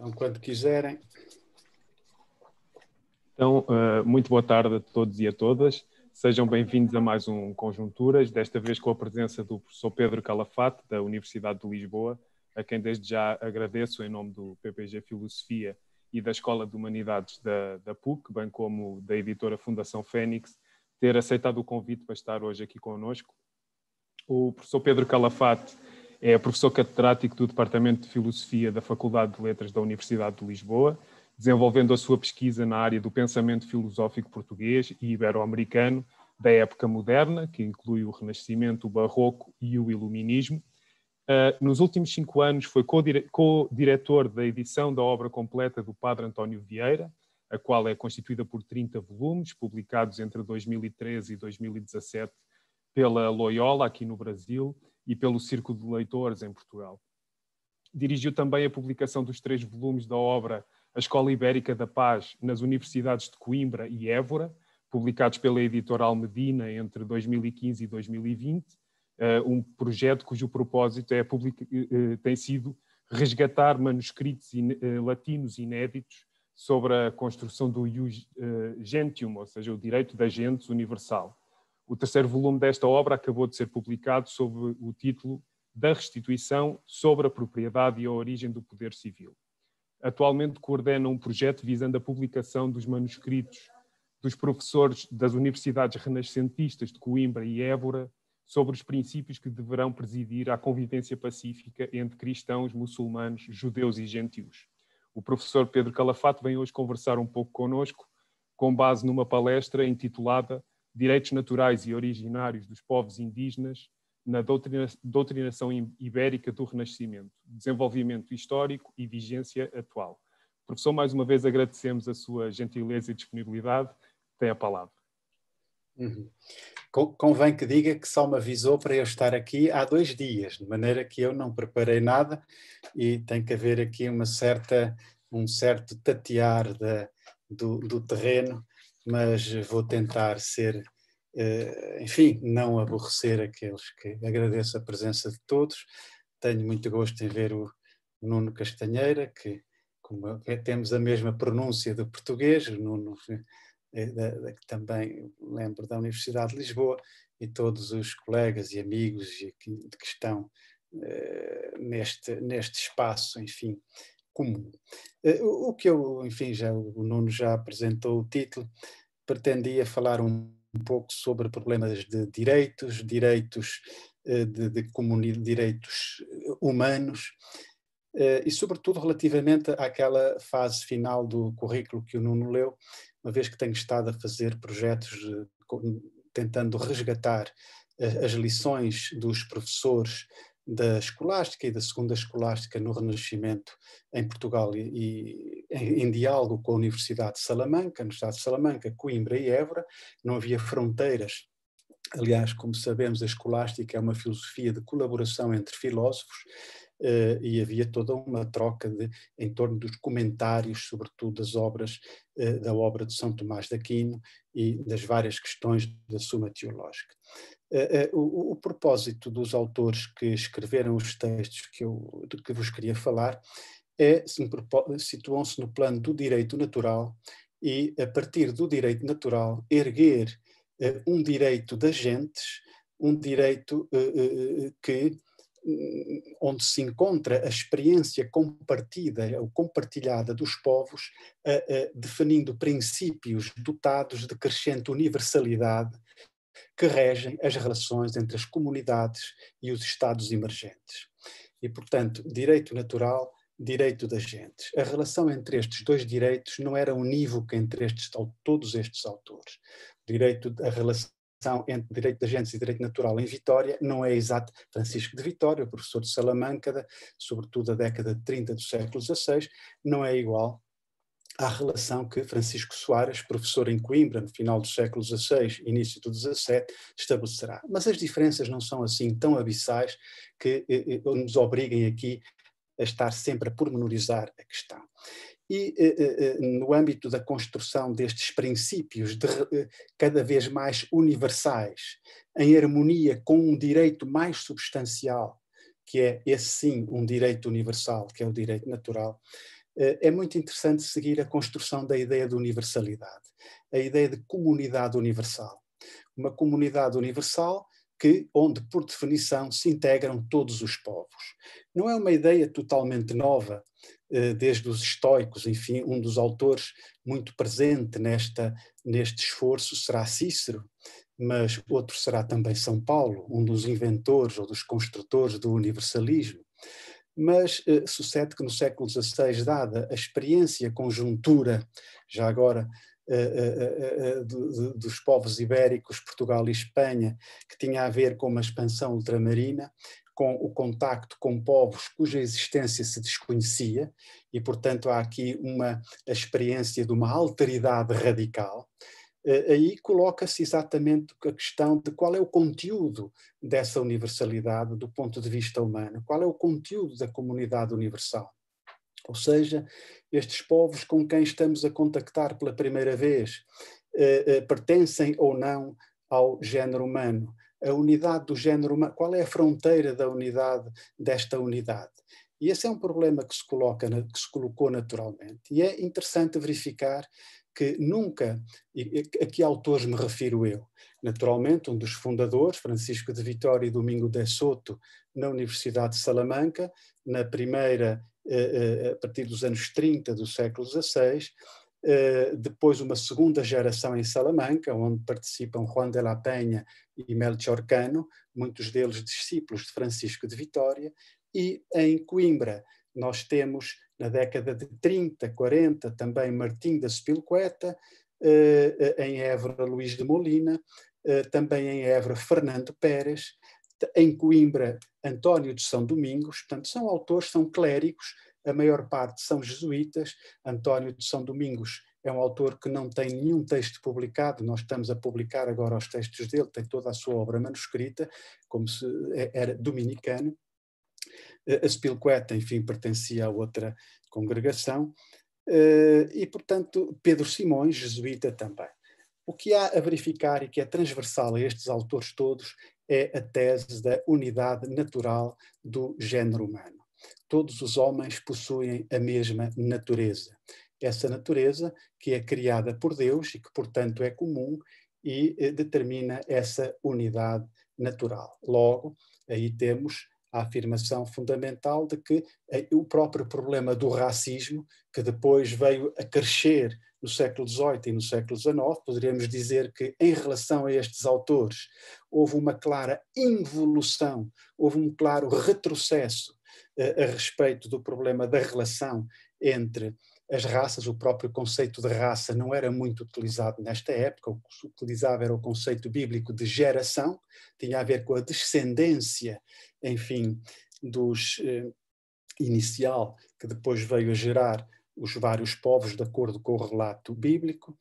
Então, quando quiserem. Então, eh, muito boa tarde a todos e a todas. Sejam bem-vindos a mais um Conjunturas, desta vez com a presença do professor Pedro Calafate, da Universidade de Lisboa, a quem desde já agradeço em nome do PPG Filosofia e da Escola de Humanidades da, da PUC, bem como da editora Fundação Fênix, ter aceitado o convite para estar hoje aqui conosco. O professor Pedro Calafate é professor catedrático do Departamento de Filosofia da Faculdade de Letras da Universidade de Lisboa, desenvolvendo a sua pesquisa na área do pensamento filosófico português e ibero-americano da época moderna, que inclui o Renascimento, o Barroco e o Iluminismo. Ah, nos últimos cinco anos foi co-diretor da edição da obra completa do Padre António Vieira, a qual é constituída por 30 volumes, publicados entre 2013 e 2017 pela Loyola, aqui no Brasil, e pelo Círculo de Leitores em Portugal. Dirigiu também a publicação dos três volumes da obra A Escola Ibérica da Paz nas universidades de Coimbra e Évora, publicados pela editora Almedina entre 2015 e 2020, eh, um projeto cujo propósito é eh, tem sido resgatar manuscritos in, eh, latinos inéditos sobre a construção do ius gentium, ou seja, o direito da gente universal, o terceiro volume desta obra acabou de ser publicado sob o título Da Restituição sobre a Propriedade e a Origem do Poder Civil. Atualmente coordena um projeto visando a publicação dos manuscritos dos professores das universidades renascentistas de Coimbra e Évora sobre os princípios que deverão presidir à convivência pacífica entre cristãos, muçulmanos, judeus e gentios. O professor Pedro Calafato vem hoje conversar um pouco conosco, com base numa palestra intitulada direitos naturais e originários dos povos indígenas na doutrina, doutrinação ibérica do Renascimento, desenvolvimento histórico e vigência atual. Professor, mais uma vez agradecemos a sua gentileza e disponibilidade. Tem a palavra. Uhum. Convém que diga que só me avisou para eu estar aqui há dois dias, de maneira que eu não preparei nada e tem que haver aqui uma certa, um certo tatear de, do, do terreno mas vou tentar ser, eh, enfim, não aborrecer aqueles que agradeço a presença de todos. Tenho muito gosto em ver o Nuno Castanheira, que como é, temos a mesma pronúncia do português, o Nuno eh, que também lembro da Universidade de Lisboa, e todos os colegas e amigos que, estão eh, neste, neste espaço, enfim, comum. Eh, o que eu, enfim, já, o Nuno já apresentou o título, pretendia falar um pouco sobre problemas de direitos, direitos eh, de, de direitos humanos eh, e, sobretudo, relativamente àquela fase final do currículo que o Nuno leu, uma vez que tenho estado a fazer projetos tentando resgatar as lições dos professores da escolástica e da segunda escolástica no Renascimento em Portugal e, e em, em, diálogo com a Universidade de Salamanca, no estado de Salamanca, Coimbra e Évora, não havia fronteiras. Aliás, como sabemos, a escolástica é uma filosofia de colaboração entre filósofos eh, e havia toda uma troca de, em torno dos comentários, sobretudo das obras, eh, da obra de São Tomás de Aquino e das várias questões da Suma Teológica. Eh, eh, o, o, propósito dos autores que escreveram os textos que eu, de que vos queria falar é, situam-se no plano do direito natural e, a partir do direito natural, erguer uh, um direito das gentes, um direito que hum, onde se encontra a experiência compartida ou compartilhada dos povos, definindo princípios dotados de crescente universalidade que regem as relações entre as comunidades e os Estados emergentes. E, portanto, direito natural, direito das gentes. A relação entre estes dois direitos não era unívoca entre estes, todos estes autores. direito, a relação entre direito das gentes e direito natural em Vitória não é exata. Francisco de Vitória, professor de Salamanca, sobretudo da década de 30 do século XVI, não é igual à relação que Francisco Soares, professor em Coimbra no final do século XVI, início do XVII, estabelecerá. Mas as diferenças não são assim tão abissais que eh, eh nos obriguem aqui a estar sempre a pormenorizar a questão. E eh, eh, eh no âmbito da construção destes princípios de, eh, cada vez mais universais, em harmonia com um direito mais substancial, que é esse sim um direito universal, que é o direito natural, eh, é muito interessante seguir a construção da ideia de universalidade, a ideia de comunidade universal. Uma comunidade universal que, onde, por definição, se integram todos os povos. Não é uma ideia totalmente nova, eh, desde os estoicos, enfim, um dos autores muito presente nesta, neste esforço será Cícero, mas outro será também São Paulo, um dos inventores ou dos construtores do universalismo mas eh, sucede que no século XVI, dada a experiência, conjuntura, já agora, eh, eh, dos povos ibéricos, Portugal e Espanha, que tinha a ver com uma expansão ultramarina, com o contacto com povos cuja existência se desconhecia, e portanto há aqui uma a experiência de uma alteridade radical eh, aí coloca-se exatamente a questão de qual é o conteúdo dessa universalidade do ponto de vista humano, qual é o conteúdo da comunidade universal. Ou seja, estes povos com quem estamos a contactar pela primeira vez eh, eh pertencem ou não ao género humano? A unidade do género humano, qual é a fronteira da unidade desta unidade? E esse é um problema que se, coloca, que se colocou naturalmente. E é interessante verificar que nunca, e a que autores me refiro eu? Naturalmente, um dos fundadores, Francisco de Vitória e Domingo de Soto, na Universidade de Salamanca, na primeira, eh, eh, a partir dos anos 30 do século XVI, eh, depois uma segunda geração em Salamanca, onde participam Juan de la Penha e Melchor Cano, muitos deles discípulos de Francisco de Vitória, e em Coimbra nós temos na década de 30, 40, também Martim da Spilqueta, eh, eh, em Évora Luís de Molina, eh, também em Évora Fernando Pérez, em Coimbra António de São Domingos, portanto são autores, são clérigos, a maior parte são jesuítas, António de São Domingos é um autor que não tem nenhum texto publicado, nós estamos a publicar agora os textos dele, tem toda a sua obra manuscrita, como se é, era dominicano, a Spilqueta, enfim, pertencia a outra congregação, eh, e, portanto, Pedro Simões, jesuíta também. O que há a verificar e que é transversal a estes autores todos é a tese da unidade natural do género humano. Todos os homens possuem a mesma natureza. Essa natureza que é criada por Deus e que, portanto, é comum e eh, determina essa unidade natural. Logo, aí temos a afirmação fundamental de que eh, o próprio problema do racismo, que depois veio a crescer no século XVIII e no século XIX, poderíamos dizer que, em relação a estes autores, houve uma clara involução, houve um claro retrocesso eh, a respeito do problema da relação entre as raças, o próprio conceito de raça não era muito utilizado nesta época, o que se utilizava era o conceito bíblico de geração, tinha a ver com a descendência, enfim, dos eh, inicial, que depois veio a gerar os vários povos, de acordo com o relato bíblico,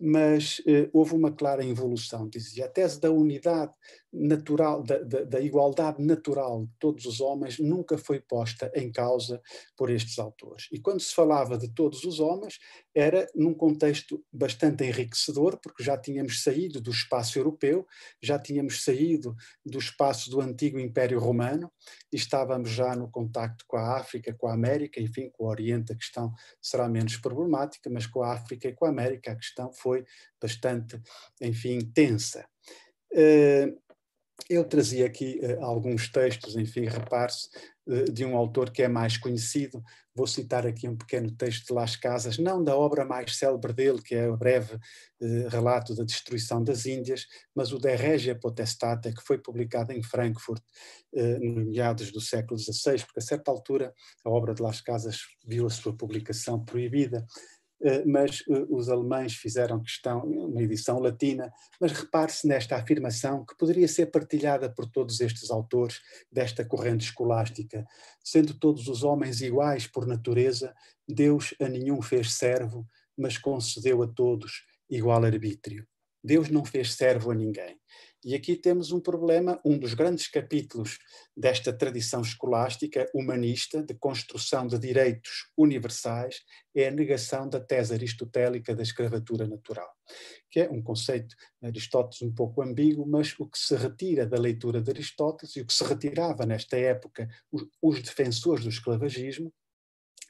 mas eh, houve uma clara evolução, dizia. A tese da unidade natural, da, da, da, igualdade natural de todos os homens nunca foi posta em causa por estes autores. E quando se falava de todos os homens, era num contexto bastante enriquecedor, porque já tínhamos saído do espaço europeu, já tínhamos saído do espaço do antigo Império Romano, e estávamos já no contacto com a África, com a América, enfim, com o Oriente a questão será menos problemática, mas com a África e com a América a questão foi bastante, enfim, tensa. Uh, eu trazia aqui uh, alguns textos, enfim, repare-se, uh, de um autor que é mais conhecido. Vou citar aqui um pequeno texto de Las Casas, não da obra mais célebre dele, que é o breve uh, relato da destruição das Índias, mas o De Regia Potestata, que foi publicado em Frankfurt no meados do século XVI, porque a certa altura a obra de Las Casas viu a sua publicação proibida. Eh, mas eh, os alemães fizeram questão, uma edição latina, mas repare-se nesta afirmação que poderia ser partilhada por todos estes autores desta corrente escolástica. Sendo todos os homens iguais por natureza, Deus a nenhum fez servo, mas concedeu a todos igual arbítrio. Deus não fez servo a ninguém. E aqui temos um problema, um dos grandes capítulos desta tradição escolástica humanista de construção de direitos universais é a negação da tese aristotélica da escravatura natural, que é um conceito de Aristóteles um pouco ambíguo, mas o que se retira da leitura de Aristóteles e o que se retirava nesta época os, os defensores do esclavagismo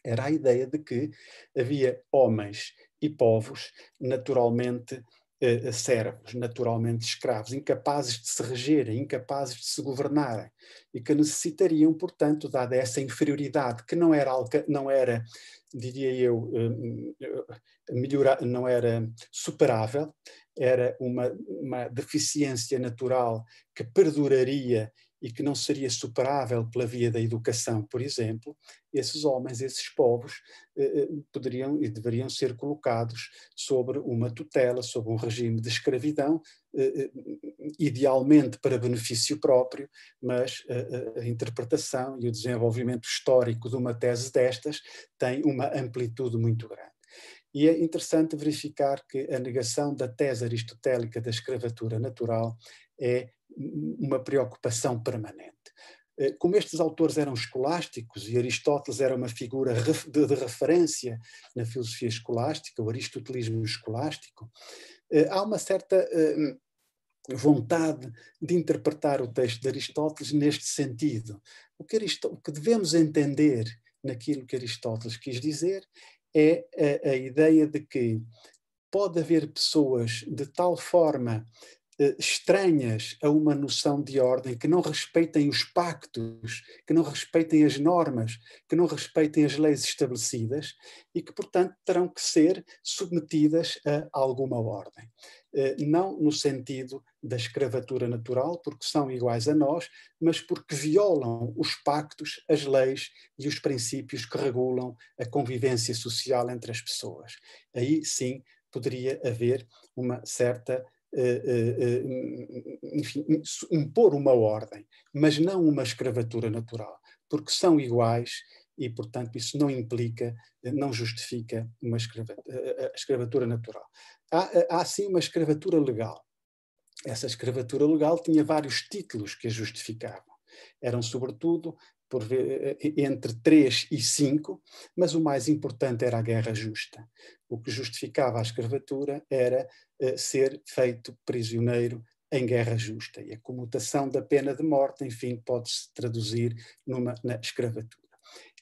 era a ideia de que havia homens e povos naturalmente uh, servos, naturalmente escravos, incapazes de se regerem, incapazes de se governarem, e que necessitariam, portanto, dada essa inferioridade, que não era, não era diria eu, hum, hum, melhorar, não era superável, era uma, uma deficiência natural que perduraria e que não seria superável pela via da educação, por exemplo, esses homens, esses povos, eh, eh poderiam e deveriam ser colocados sobre uma tutela, sobre um regime de escravidão, eh, eh idealmente para benefício próprio, mas eh, eh, a interpretação e o desenvolvimento histórico de uma tese destas tem uma amplitude muito grande. E é interessante verificar que a negação da tese aristotélica da escravatura natural é uma preocupação permanente. Eh, como estes autores eram escolásticos e Aristóteles era uma figura de, de referência na filosofia escolástica, o aristotelismo escolástico, eh, há uma certa eh, vontade de interpretar o texto de Aristóteles neste sentido. O que, o que devemos entender naquilo que Aristóteles quis dizer é a, a, ideia de que pode haver pessoas de tal forma eh, estranhas a uma noção de ordem, que não respeitem os pactos, que não respeitem as normas, que não respeitem as leis estabelecidas e que, portanto, terão que ser submetidas a alguma ordem. Eh, não no sentido da escravatura natural, porque são iguais a nós, mas porque violam os pactos, as leis e os princípios que regulam a convivência social entre as pessoas. Aí sim poderia haver uma certa eh, eh, eh, enfim, impor uma ordem, mas não uma escravatura natural, porque são iguais e, portanto, isso não implica, não justifica uma escravatura, natural. Há, há sim uma escravatura legal. Essa escravatura legal tinha vários títulos que a justificavam. Eram, sobretudo, por, eh, eh, entre 3 e 5, mas o mais importante era a guerra justa. O que justificava a escravatura era eh, ser feito prisioneiro em guerra justa. E a comutação da pena de morte, enfim, pode-se traduzir numa, na escravatura.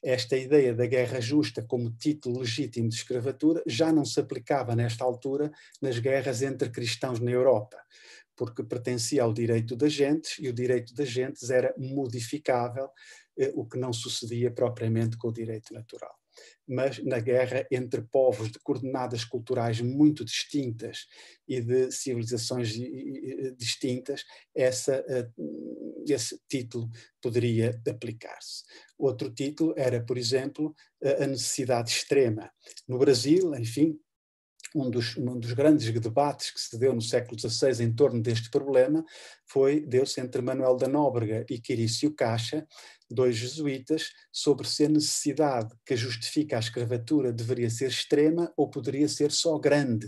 Esta ideia da guerra justa como título legítimo de escravatura já não se aplicava nesta altura nas guerras entre cristãos na Europa, porque pertencia ao direito das gentes e o direito das gentes era modificável eh, o que não sucedia propriamente com o direito natural. Mas na guerra entre povos de coordenadas culturais muito distintas e de civilizações distintas, essa, eh, esse título poderia aplicar-se. Outro título era, por exemplo, a necessidade extrema. No Brasil, enfim, um dos, um dos grandes debates que se deu no século XVI em torno deste problema foi deu-se entre Manuel da Nóbrega e Quirício Caixa, dois jesuítas, sobre se a necessidade que justifica a escravatura deveria ser extrema ou poderia ser só grande,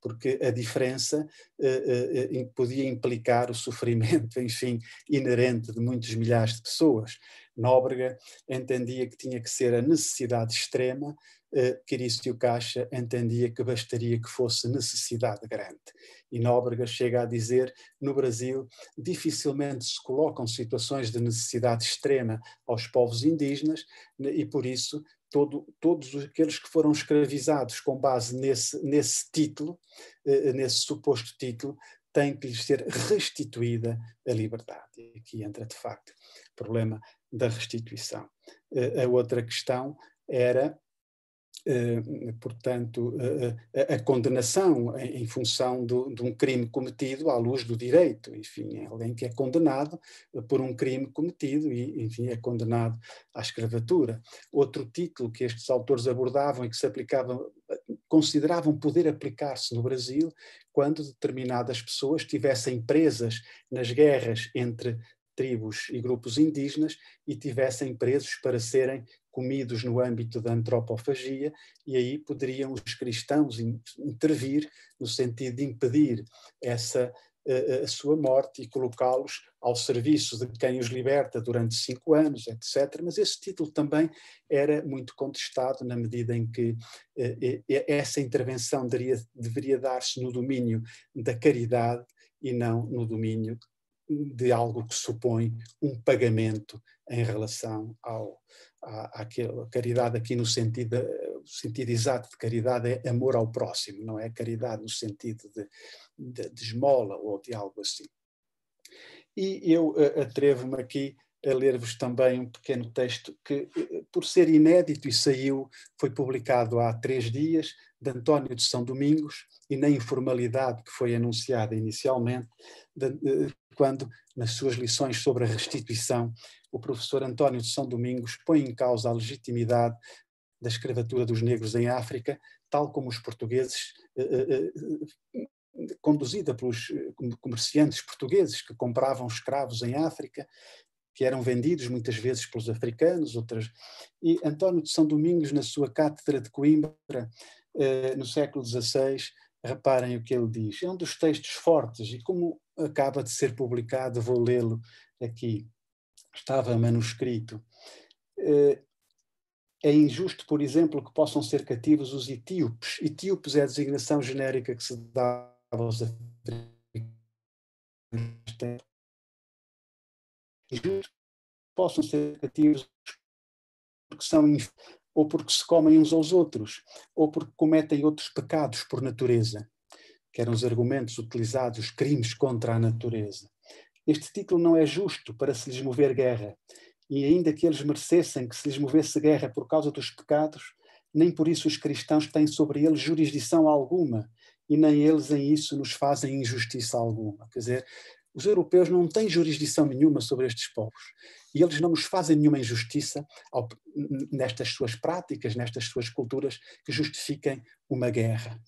porque a diferença eh, eh, eh podia implicar o sofrimento, enfim, inerente de muitos milhares de pessoas. Nóbrega entendia que tinha que ser a necessidade extrema, eh, Quirício Caixa entendia que bastaria que fosse necessidade grande. E Nóbrega chega a dizer: no Brasil, dificilmente se colocam situações de necessidade extrema aos povos indígenas, né, e por isso Todo, todos aqueles que foram escravizados com base nesse, nesse título, eh, eh, nesse suposto título, têm que lhes ser restituída a liberdade. E aqui entra, de facto, o problema da restituição. A outra questão era Uh, portanto, uh, a, a condenação em, em função do, de um crime cometido à luz do direito. Enfim, é alguém que é condenado por um crime cometido e, enfim, é condenado à escravatura. Outro título que estes autores abordavam e que se aplicavam, consideravam poder aplicar-se no Brasil quando determinadas pessoas tivessem presas nas guerras entre tribos e grupos indígenas e tivessem presos para serem comidos no âmbito da antropofagia, e aí poderiam os cristãos intervir no sentido de impedir essa eh, eh, a sua morte e colocá-los ao serviço de quem os liberta durante cinco anos, etc. Mas esse título também era muito contestado na medida em que eh, eh essa intervenção deveria, deveria dar-se no domínio da caridade e não no domínio de algo que supõe um pagamento em relação ao, à, caridade aqui no sentido, sentido exato de caridade é amor ao próximo, não é caridade no sentido de, de, de esmola ou de algo assim. E eu eh, atrevo-me aqui a ler-vos também um pequeno texto que, eh, por ser inédito e saiu, foi publicado há três dias, de António de São Domingos, e na informalidade que foi anunciada inicialmente, de, de, quando, nas suas lições sobre a restituição, o professor António de São Domingos põe em causa a legitimidade da escravatura dos negros em África, tal como os portugueses eh, eh, eh conduzida pelos eh, comerciantes portugueses que compravam escravos em África que eram vendidos muitas vezes pelos africanos, outras. E António de São Domingos, na sua cátedra de Coimbra, eh, no século XVI, reparem o que ele diz. É um dos textos fortes, e como acaba de ser publicado, vou lê-lo aqui. Estava manuscrito. Eh, é injusto, por exemplo, que possam ser cativos os etíopes. Etíopes é a designação genérica que se dá aos africanos justos possam ser cativos porque são ou porque se comem uns aos outros, ou porque cometem outros pecados por natureza, que eram os argumentos utilizados, os crimes contra a natureza. Este título não é justo para se lhes mover guerra, e ainda que eles merecessem que se lhes movesse guerra por causa dos pecados, nem por isso os cristãos têm sobre eles jurisdição alguma, e nem eles em isso nos fazem injustiça alguma. Quer dizer, os europeus não têm jurisdição nenhuma sobre estes povos e eles não nos fazem nenhuma injustiça ao, nestas suas práticas, nestas suas culturas que justifiquem uma guerra.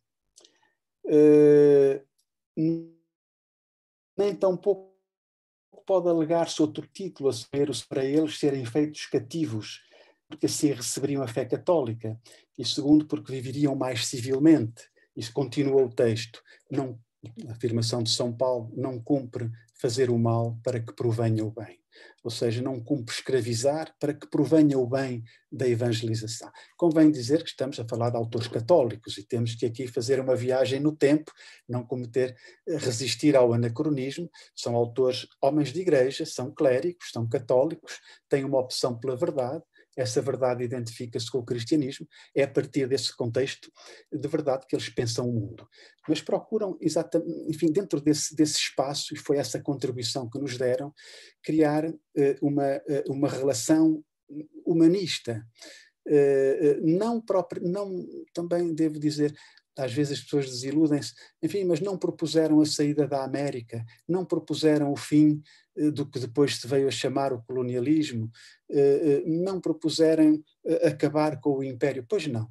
Uh, nem tampouco pode alegar-se outro título a saber para eles serem feitos cativos, porque assim receberiam a fé católica, e segundo, porque viveriam mais civilmente. Isso continua o texto. Não a afirmação de São Paulo, não cumpre fazer o mal para que provenha o bem. Ou seja, não cumpre escravizar para que provenha o bem da evangelização. Convém dizer que estamos a falar de autores católicos e temos que aqui fazer uma viagem no tempo, não cometer, eh, resistir ao anacronismo. São autores, homens de igreja, são clérigos, são católicos, têm uma opção pela verdade, essa verdade identifica-se com o cristianismo, é a partir desse contexto de verdade que eles pensam o mundo. Mas procuram, exatamente, enfim, dentro desse, desse espaço, e foi essa contribuição que nos deram, criar eh, uma, eh, uma relação humanista. Eh, não próprio, não, também devo dizer, às vezes as pessoas desiludem-se, enfim, mas não propuseram a saída da América, não propuseram o fim eh, do que depois se veio a chamar o colonialismo, eh, eh, não propuseram acabar com o império. Pois não,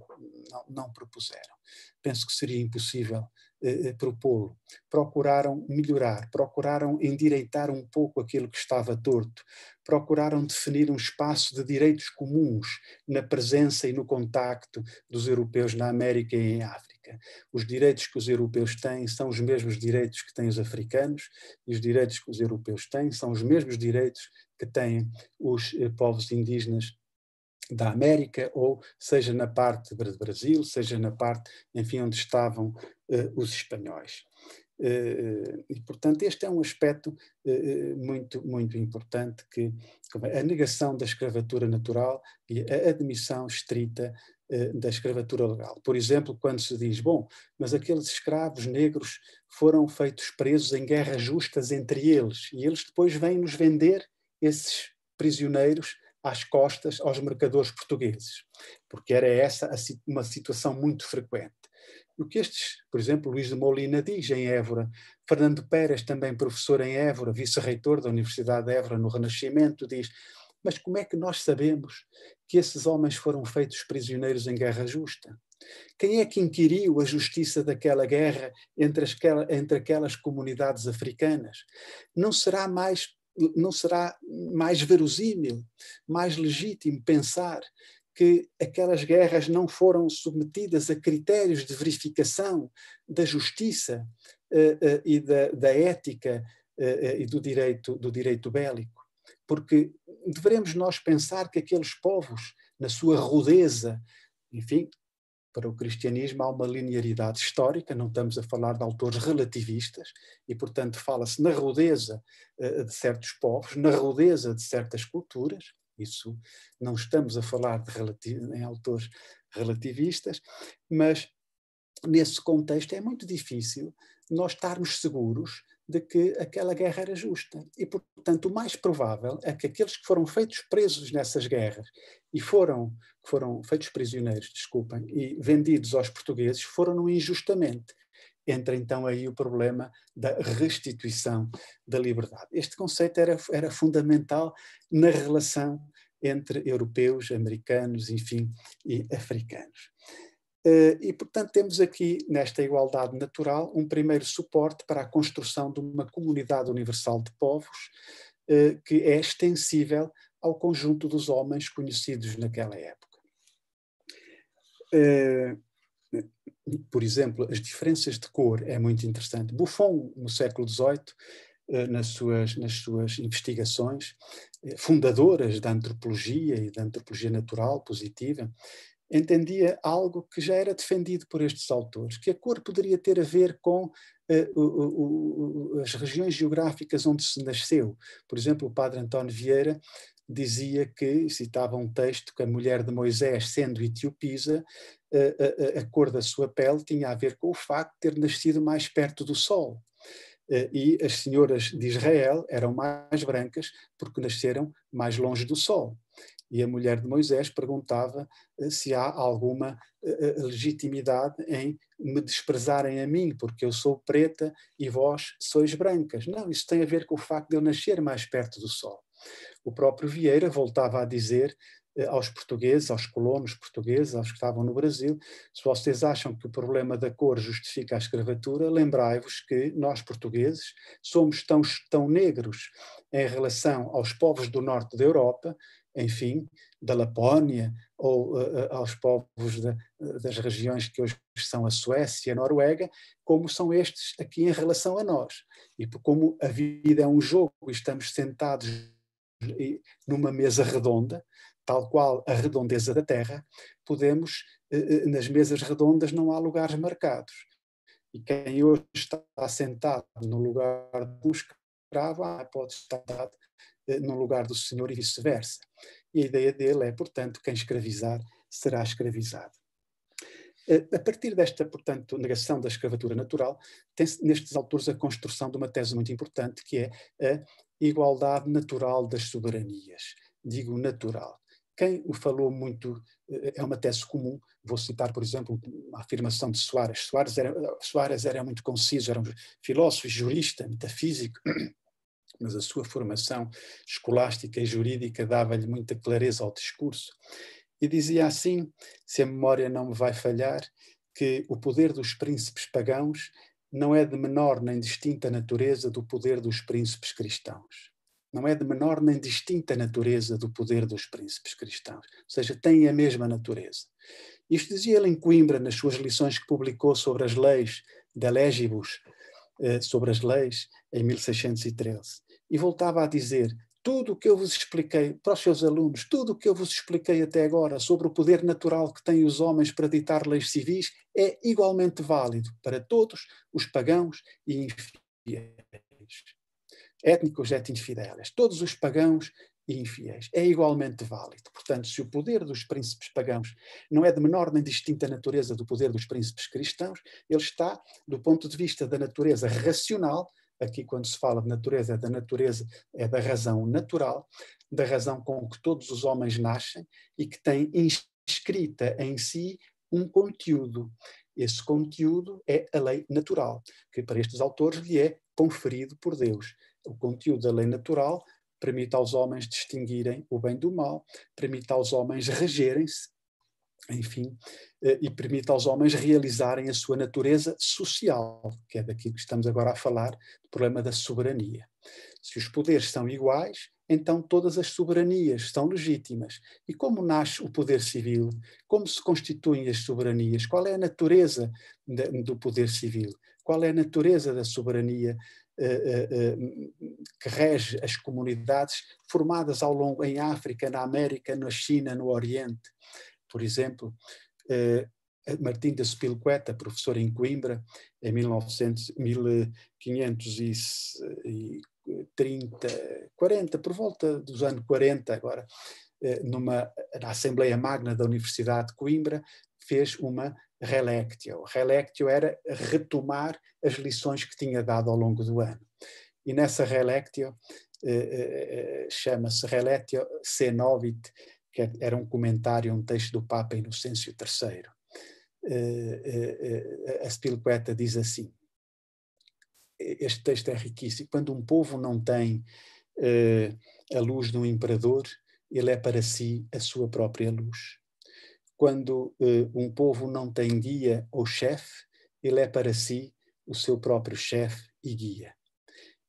não, não propuseram. Penso que seria impossível eh, propô-lo. Procuraram melhorar, procuraram endireitar um pouco aquilo que estava torto, procuraram definir um espaço de direitos comuns na presença e no contacto dos europeus na América e em África. Os direitos que os europeus têm são os mesmos direitos que têm os africanos, e os direitos que os europeus têm são os mesmos direitos que têm os eh, povos indígenas da América, ou seja na parte do Brasil, seja na parte, enfim, onde estavam uh, os espanhóis. Uh, e, portanto, este é um aspecto uh, muito, muito importante que a negação da escravatura natural e a admissão estrita uh, da escravatura legal. Por exemplo, quando se diz, bom, mas aqueles escravos negros foram feitos presos em guerras justas entre eles, e eles depois vêm nos vender esses prisioneiros às costas aos mercadores portugueses, porque era essa uma situação muito frequente. O que estes, por exemplo, Luís de Molina diz em Évora, Fernando Pérez, também professor em Évora, vice-reitor da Universidade de Évora no Renascimento, diz: Mas como é que nós sabemos que esses homens foram feitos prisioneiros em guerra justa? Quem é que inquiriu a justiça daquela guerra entre, as, entre aquelas comunidades africanas? Não será mais não será mais verosímil, mais legítimo pensar que aquelas guerras não foram submetidas a critérios de verificação da justiça uh, uh, e da, da ética uh, e do direito, do direito bélico. Porque deveremos nós pensar que aqueles povos, na sua rudeza, enfim, para o cristianismo há uma linearidade histórica, não estamos a falar de autores relativistas, e, portanto, fala-se na rudeza uh, de certos povos, na rudeza de certas culturas, isso não estamos a falar em autores relativistas, mas nesse contexto é muito difícil nós estarmos seguros de que aquela guerra era justa. E, portanto, o mais provável é que aqueles que foram feitos presos nessas guerras e foram que foram feitos prisioneiros, desculpem, e vendidos aos portugueses, foram injustamente. Entra então aí o problema da restituição da liberdade. Este conceito era, era fundamental na relação entre europeus, americanos, enfim, e africanos. Eh, e, portanto, temos aqui, nesta igualdade natural, um primeiro suporte para a construção de uma comunidade universal de povos eh, que é extensível ao conjunto dos homens conhecidos naquela época. Eh, por exemplo, as diferenças de cor é muito interessante. Buffon, no século XVIII, eh, nas suas, nas suas investigações, eh, fundadoras da antropologia e da antropologia natural positiva, entendia algo que já era defendido por estes autores, que a cor poderia ter a ver com as regiões geográficas onde se nasceu. Por exemplo, o padre António Vieira dizia que, citava um texto, que a mulher de Moisés, sendo etiopisa, a, eh, a, eh, eh, a cor da sua pele tinha a ver com o facto de ter nascido mais perto do sol. E as senhoras de Israel eram mais brancas porque nasceram mais longe do sol. E a mulher de Moisés perguntava se há alguma legitimidade em me desprezarem a mim, porque eu sou preta e vós sois brancas. Não, isso tem a ver com o facto de eu nascer mais perto do sol. O próprio Vieira voltava a dizer eh, aos portugueses, aos colonos portugueses, aos que estavam no Brasil, se vocês acham que o problema da cor justifica a escravatura, lembrai-vos que nós portugueses somos tão, tão negros em relação aos povos do norte da Europa, enfim, da Lapónia ou uh, aos povos de, das regiões que hoje são a Suécia e a Noruega, como são estes aqui em relação a nós. E como a vida é um jogo e estamos sentados numa mesa redonda, tal qual a redondeza da Terra, podemos, eh, eh, nas mesas redondas não há lugares marcados. E quem hoje está sentado no lugar do escravo, ah, pode estar sentado eh, no lugar do senhor e vice-versa. E a ideia dele é, portanto, quem escravizar será escravizado. A partir desta, portanto, negação da escravatura natural, tem-se nestes autores a construção de uma tese muito importante, que é a igualdade natural das soberanias. Digo natural. Quem o falou muito eh, é uma tese comum. Vou citar, por exemplo, a afirmação de Soares. Soares era, Soares era muito conciso, era um filósofo, jurista, metafísico, mas a sua formação escolástica e jurídica dava-lhe muita clareza ao discurso. E dizia assim: se a memória não me vai falhar, que o poder dos príncipes pagãos não é de menor nem distinta natureza do poder dos príncipes cristãos. Não é de menor nem distinta natureza do poder dos príncipes cristãos. Ou seja, tem a mesma natureza. Isto dizia ele em Coimbra, nas suas lições que publicou sobre as leis da Legibus, eh, sobre as leis, em 1613. E voltava a dizer: tudo o que eu vos expliquei para os seus alunos, tudo o que eu vos expliquei até agora sobre o poder natural que têm os homens para ditar leis civis é igualmente válido para todos os pagãos e infiéis. Étnicos et infideles, todos os pagãos e infiéis. É igualmente válido. Portanto, se o poder dos príncipes pagãos não é de menor nem distinta natureza do poder dos príncipes cristãos, ele está, do ponto de vista da natureza racional, aqui quando se fala de natureza, é da natureza, é da razão natural, da razão com que todos os homens nascem e que tem inscrita em si um conteúdo. Esse conteúdo é a lei natural, que para estes autores lhe é conferido por Deus. O conteúdo da lei natural permite aos homens distinguirem o bem do mal, permite aos homens regerem-se enfim, eh, e permite aos homens realizarem a sua natureza social, que é daquilo que estamos agora a falar, do problema da soberania. Se os poderes são iguais, então todas as soberanias são legítimas. E como nasce o poder civil? Como se constituem as soberanias? Qual é a natureza do poder civil? Qual é a natureza da soberania eh, eh, que rege as comunidades formadas ao longo em África, na América, na China, no Oriente. Por exemplo, eh, Martim da Spilqueta, professor em Coimbra, em 1900, 1530, 40, por volta dos anos 40 agora, eh, numa, na Assembleia Magna da Universidade de Coimbra, fez uma relectio. Relectio era retomar as lições que tinha dado ao longo do ano. E nessa relectio, eh, eh, eh chama-se Relectio Cenovit, que é, era um comentário, um texto do Papa Inocêncio III. Eh, eh, eh, a Spiliqueta diz assim, este texto é riquíssimo, quando um povo não tem a luz de um imperador, ele é para si a sua própria luz. Quando um povo não tem guia ou chefe, ele é para si o seu próprio chefe e guia.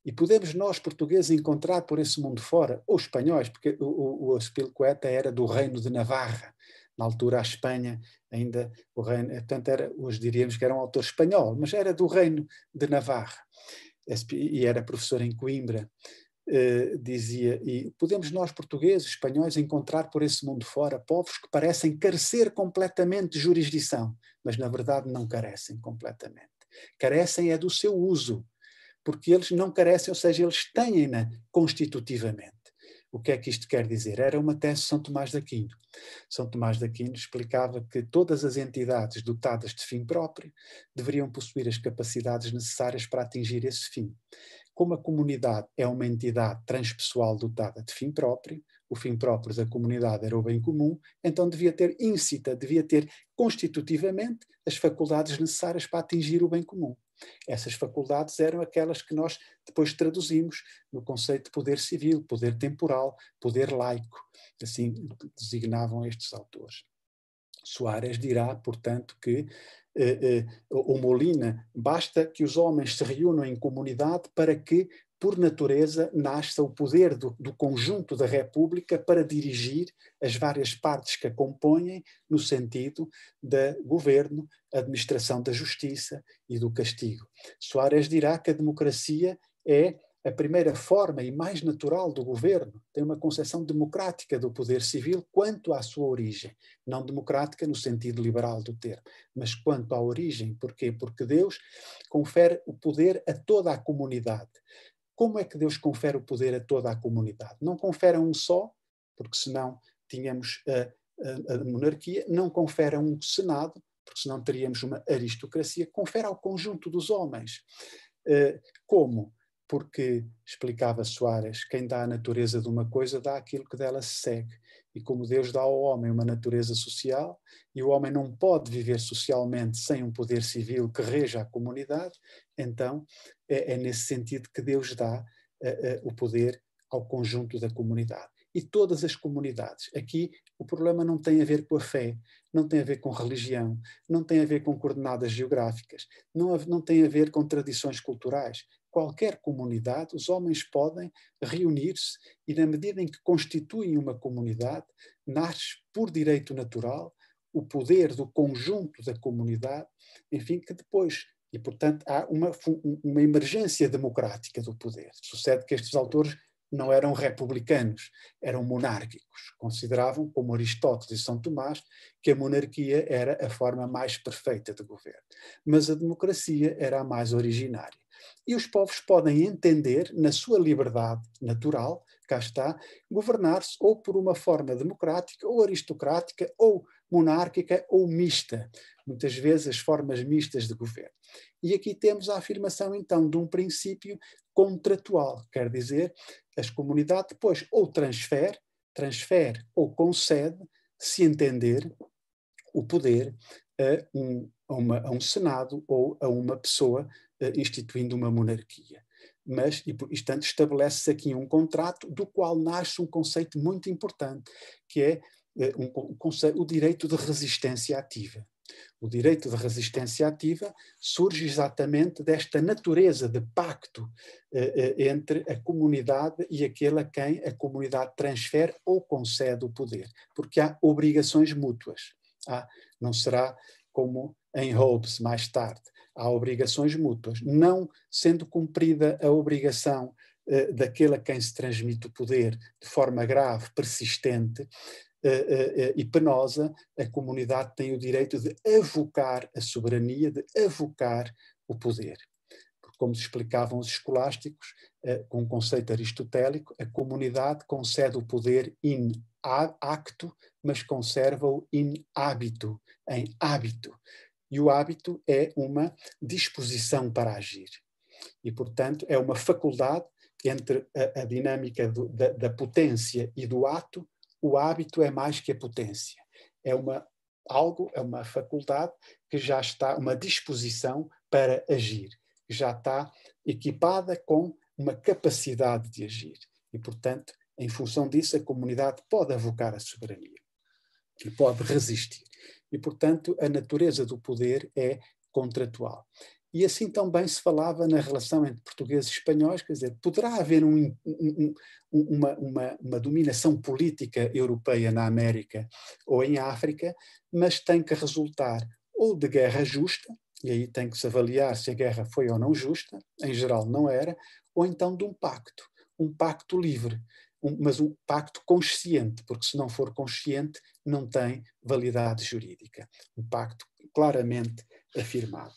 E podemos nós, portugueses, encontrar por esse mundo fora, ou espanhóis, porque o, Aspilcoeta era do reino de Navarra, na altura a Espanha ainda, o reino, portanto era, hoje diríamos que era um autor espanhol, mas era do reino de Navarra, e era professor em Coimbra. Eh, dizia, e podemos nós portugueses, espanhóis, encontrar por esse mundo fora povos que parecem carecer completamente de jurisdição, mas na verdade não carecem completamente. Carecem é do seu uso, porque eles não carecem, ou seja, eles têm-na constitutivamente. O que é que isto quer dizer? Era uma tese de São Tomás de Aquino. São Tomás de Aquino explicava que todas as entidades dotadas de fim próprio deveriam possuir as capacidades necessárias para atingir esse fim. Como a comunidade é uma entidade transpessoal dotada de fim próprio, o fim próprio da comunidade era o bem comum, então devia ter incita, devia ter constitutivamente as faculdades necessárias para atingir o bem comum. Essas faculdades eram aquelas que nós depois traduzimos no conceito de poder civil, poder temporal, poder laico, assim designavam estes autores. Soares dirá, portanto, que eh, eh, o Molina, basta que os homens se reúnam em comunidade para que por natureza, nasce o poder do, do, conjunto da República para dirigir as várias partes que a compõem no sentido da governo, administração da justiça e do castigo. Soares dirá que a democracia é a primeira forma e mais natural do governo, tem uma concepção democrática do poder civil quanto à sua origem. Não democrática no sentido liberal do termo, mas quanto à origem. Porquê? Porque Deus confere o poder a toda a comunidade. Como é que Deus confere o poder a toda a comunidade? Não confere a um só, porque senão tínhamos a, a, a monarquia, não confere a um senado, porque senão teríamos uma aristocracia, confere ao conjunto dos homens. Uh, como? Porque, explicava Soares, quem dá a natureza de uma coisa dá aquilo que dela se segue e como Deus dá ao homem uma natureza social, e o homem não pode viver socialmente sem um poder civil que reja a comunidade, então é, é nesse sentido que Deus dá uh, uh, o poder ao conjunto da comunidade. E todas as comunidades. Aqui o problema não tem a ver com a fé, não tem a ver com religião, não tem a ver com coordenadas geográficas, não, não tem a ver com tradições culturais, qualquer comunidade, os homens podem reunir-se e, na medida em que constituem uma comunidade, nasce por direito natural o poder do conjunto da comunidade, enfim, que depois. E, portanto, há uma, uma emergência democrática do poder. Sucede que estes autores não eram republicanos, eram monárquicos. Consideravam, como Aristóteles e São Tomás, que a monarquia era a forma mais perfeita de governo. Mas a democracia era a mais originária. E os povos podem entender, na sua liberdade natural, cá está, governar-se ou por uma forma democrática, ou aristocrática, ou monárquica, ou mista. Muitas vezes as formas mistas de governo. E aqui temos a afirmação, então, de um princípio contratual, quer dizer, as comunidades depois ou transfere, transfere ou concede, se entender, o poder a um, a, uma, a um Senado ou a uma pessoa eh, instituindo uma monarquia. Mas, e, portanto, estabelece-se aqui um contrato do qual nasce um conceito muito importante, que é eh, um, um conceito, o direito de resistência ativa. O direito de resistência ativa surge exatamente desta natureza de pacto eh, entre a comunidade e aquele a quem a comunidade transfere ou concede o poder, porque há obrigações mútuas. Ah, não será como em Hobbes mais tarde, há obrigações mútuas. Não sendo cumprida a obrigação uh, daquele a quem se transmite o poder de forma grave, persistente, Uh, uh, uh, e penosa, a comunidade tem o direito de avocar a soberania, de avocar o poder. Porque, como explicavam os escolásticos, com um conceito aristotélico, a comunidade concede o poder in acto, mas conserva-o in hábito, em hábito. E o hábito é uma disposição para agir. E, portanto, é uma faculdade entre a, a dinâmica do, da, da potência e do ato. O hábito é mais que a potência. É uma algo, é uma faculdade que já está, uma disposição para agir, que já está equipada com uma capacidade de agir. E, portanto, em função disso, a comunidade pode avocar a soberania e pode resistir e, portanto, a natureza do poder é contratual. E assim também se falava na relação entre portugueses e espanhóis, quer dizer, poderá haver um, um, uma, uma, uma, dominação política europeia na América ou em África, mas tem que resultar ou de guerra justa, e aí tem que se avaliar se a guerra foi ou não justa, em geral não era, ou então de um pacto, um pacto livre, um, mas o pacto consciente, porque se não for consciente, não tem validade jurídica. Um pacto claramente afirmado.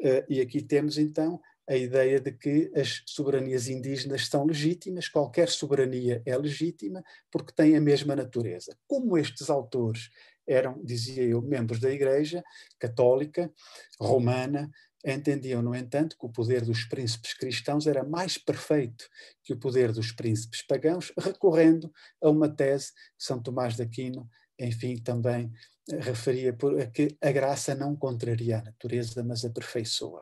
Uh, e aqui temos então a ideia de que as soberanias indígenas são legítimas, qualquer soberania é legítima, porque tem a mesma natureza. Como estes autores eram, dizia eu, membros da Igreja Católica, Romana, entendiam, no entanto, que o poder dos príncipes cristãos era mais perfeito que o poder dos príncipes pagãos, recorrendo a uma tese que São Tomás de Aquino, enfim, também eh, referia por, a eh, que a graça não contraria a natureza, mas aperfeiçoa.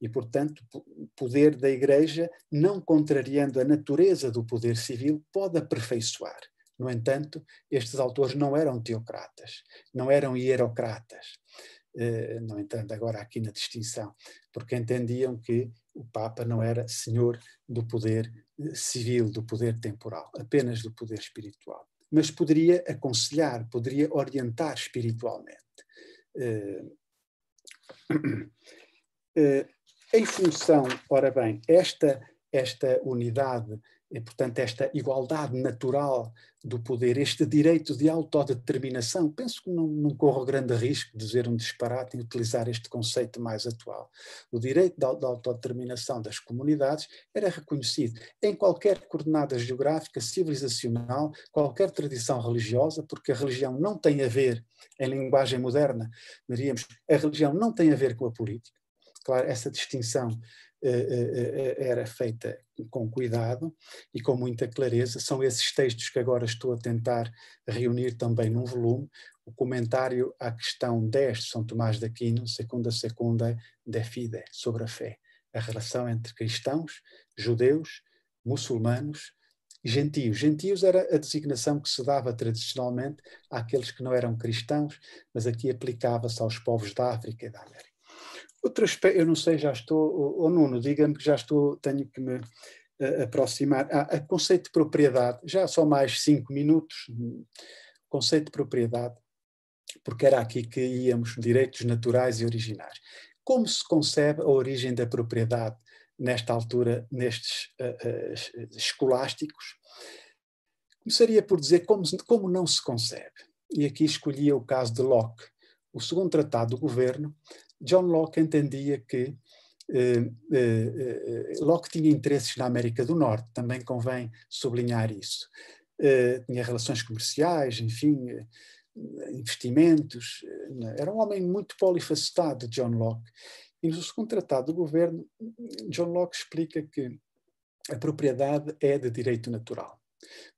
E, portanto, o poder da Igreja, não contrariando a natureza do poder civil, pode aperfeiçoar. No entanto, estes autores não eram teocratas, não eram hierocratas. Eh, não entrando agora aqui na distinção, porque entendiam que o Papa não era senhor do poder eh, civil, do poder temporal, apenas do poder espiritual. Mas poderia aconselhar, poderia orientar espiritualmente. Eh, em função, ora bem, esta, esta unidade e, portanto, esta igualdade natural do poder, este direito de autodeterminação, penso que não, não corro grande risco de dizer um disparate em utilizar este conceito mais atual. O direito da, autodeterminação das comunidades era reconhecido em qualquer coordenada geográfica, civilizacional, qualquer tradição religiosa, porque a religião não tem a ver, em linguagem moderna, diríamos, a religião não tem a ver com a política. Claro, essa distinção eh, eh, eh, era feita com cuidado e com muita clareza. São esses textos que agora estou a tentar reunir também num volume. O comentário à questão 10 de São Tomás de Aquino, segunda segunda de Fide, sobre a fé, a relação entre cristãos, judeus, muçulmanos e gentios. Gentios era a designação que se dava tradicionalmente àqueles que não eram cristãos, mas aqui aplicava-se aos povos da África e da América. Outro aspecto, eu não sei, já estou, ou Nuno, diga-me que já estou, tenho que me uh, aproximar. Ah, a conceito de propriedade, já só mais cinco minutos, hum, conceito de propriedade, porque era aqui que íamos, direitos naturais e originais. Como se concebe a origem da propriedade nesta altura, nestes uh, uh, escolásticos? Começaria por dizer como, como não se concebe. E aqui escolhia o caso de Locke. O segundo tratado do governo John Locke entendia que eh, eh, eh, Locke tinha interesses na América do Norte, também convém sublinhar isso. Eh, tinha relações comerciais, enfim, eh, investimentos. Eh, era um homem muito polifacetado, John Locke. E no segundo tratado do governo, John Locke explica que a propriedade é de direito natural.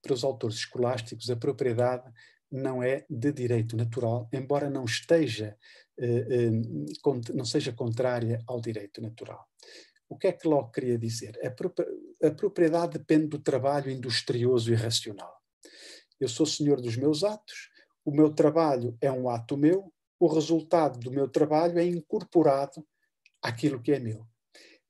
Para os autores escolásticos, a propriedade não é de direito natural, embora não esteja eh, eh, não seja contrária ao direito natural. O que é que Locke queria dizer? A propriedade depende do trabalho industrioso e racional. Eu sou senhor dos meus atos, o meu trabalho é um ato meu, o resultado do meu trabalho é incorporado àquilo que é meu.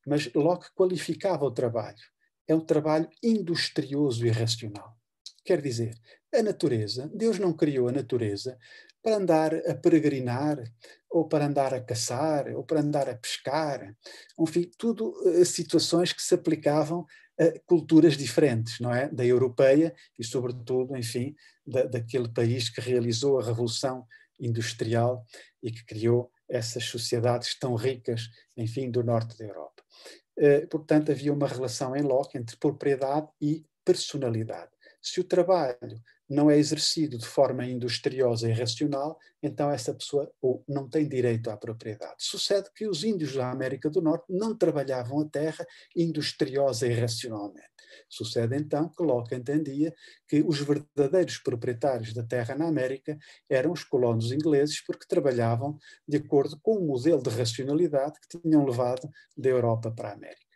Mas Locke qualificava o trabalho. É um trabalho industrioso e racional. Quer dizer, a natureza, Deus não criou a natureza para andar a peregrinar, ou para andar a caçar, ou para andar a pescar. Enfim, tudo eh, situações que se aplicavam a culturas diferentes, não é? Da europeia e, sobretudo, enfim, da, daquele país que realizou a Revolução Industrial e que criou essas sociedades tão ricas, enfim, do norte da Europa. Eh, portanto, havia uma relação em Locke entre propriedade e personalidade. Se o trabalho não é exercido de forma industriosa e racional, então essa pessoa ou não tem direito à propriedade. Sucede que os índios da América do Norte não trabalhavam a terra industriosa e racionalmente. Sucede então que Locke entendia que os verdadeiros proprietários da terra na América eram os colonos ingleses porque trabalhavam de acordo com o modelo de racionalidade que tinham levado da Europa para a América.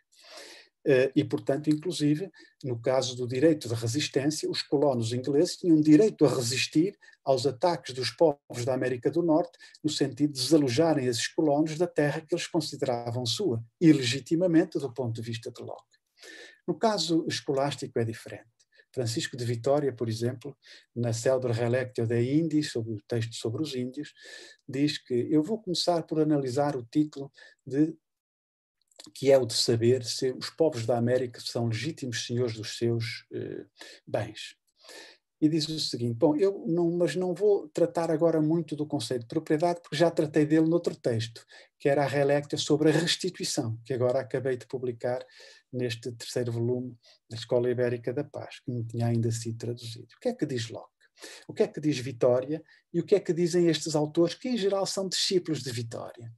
Eh, e, portanto, inclusive, no caso do direito de resistência, os colonos ingleses tinham direito a resistir aos ataques dos povos da América do Norte, no sentido de desalojarem esses colonos da terra que eles consideravam sua, ilegitimamente do ponto de vista de Locke. No caso escolástico é diferente. Francisco de Vitória, por exemplo, na célebre Relectio de Indies, sobre o texto sobre os índios, diz que eu vou começar por analisar o título de que é o de saber se os povos da América são legítimos senhores dos seus eh, bens. E diz o seguinte: bom, eu não, mas não vou tratar agora muito do conceito de propriedade, porque já tratei dele noutro texto, que era a Relecta sobre a restituição, que agora acabei de publicar neste terceiro volume da Escola Ibérica da Paz, que não tinha ainda sido traduzido. O que é que diz Locke? O que é que diz Vitória? E o que é que dizem estes autores, que em geral são discípulos de Vitória?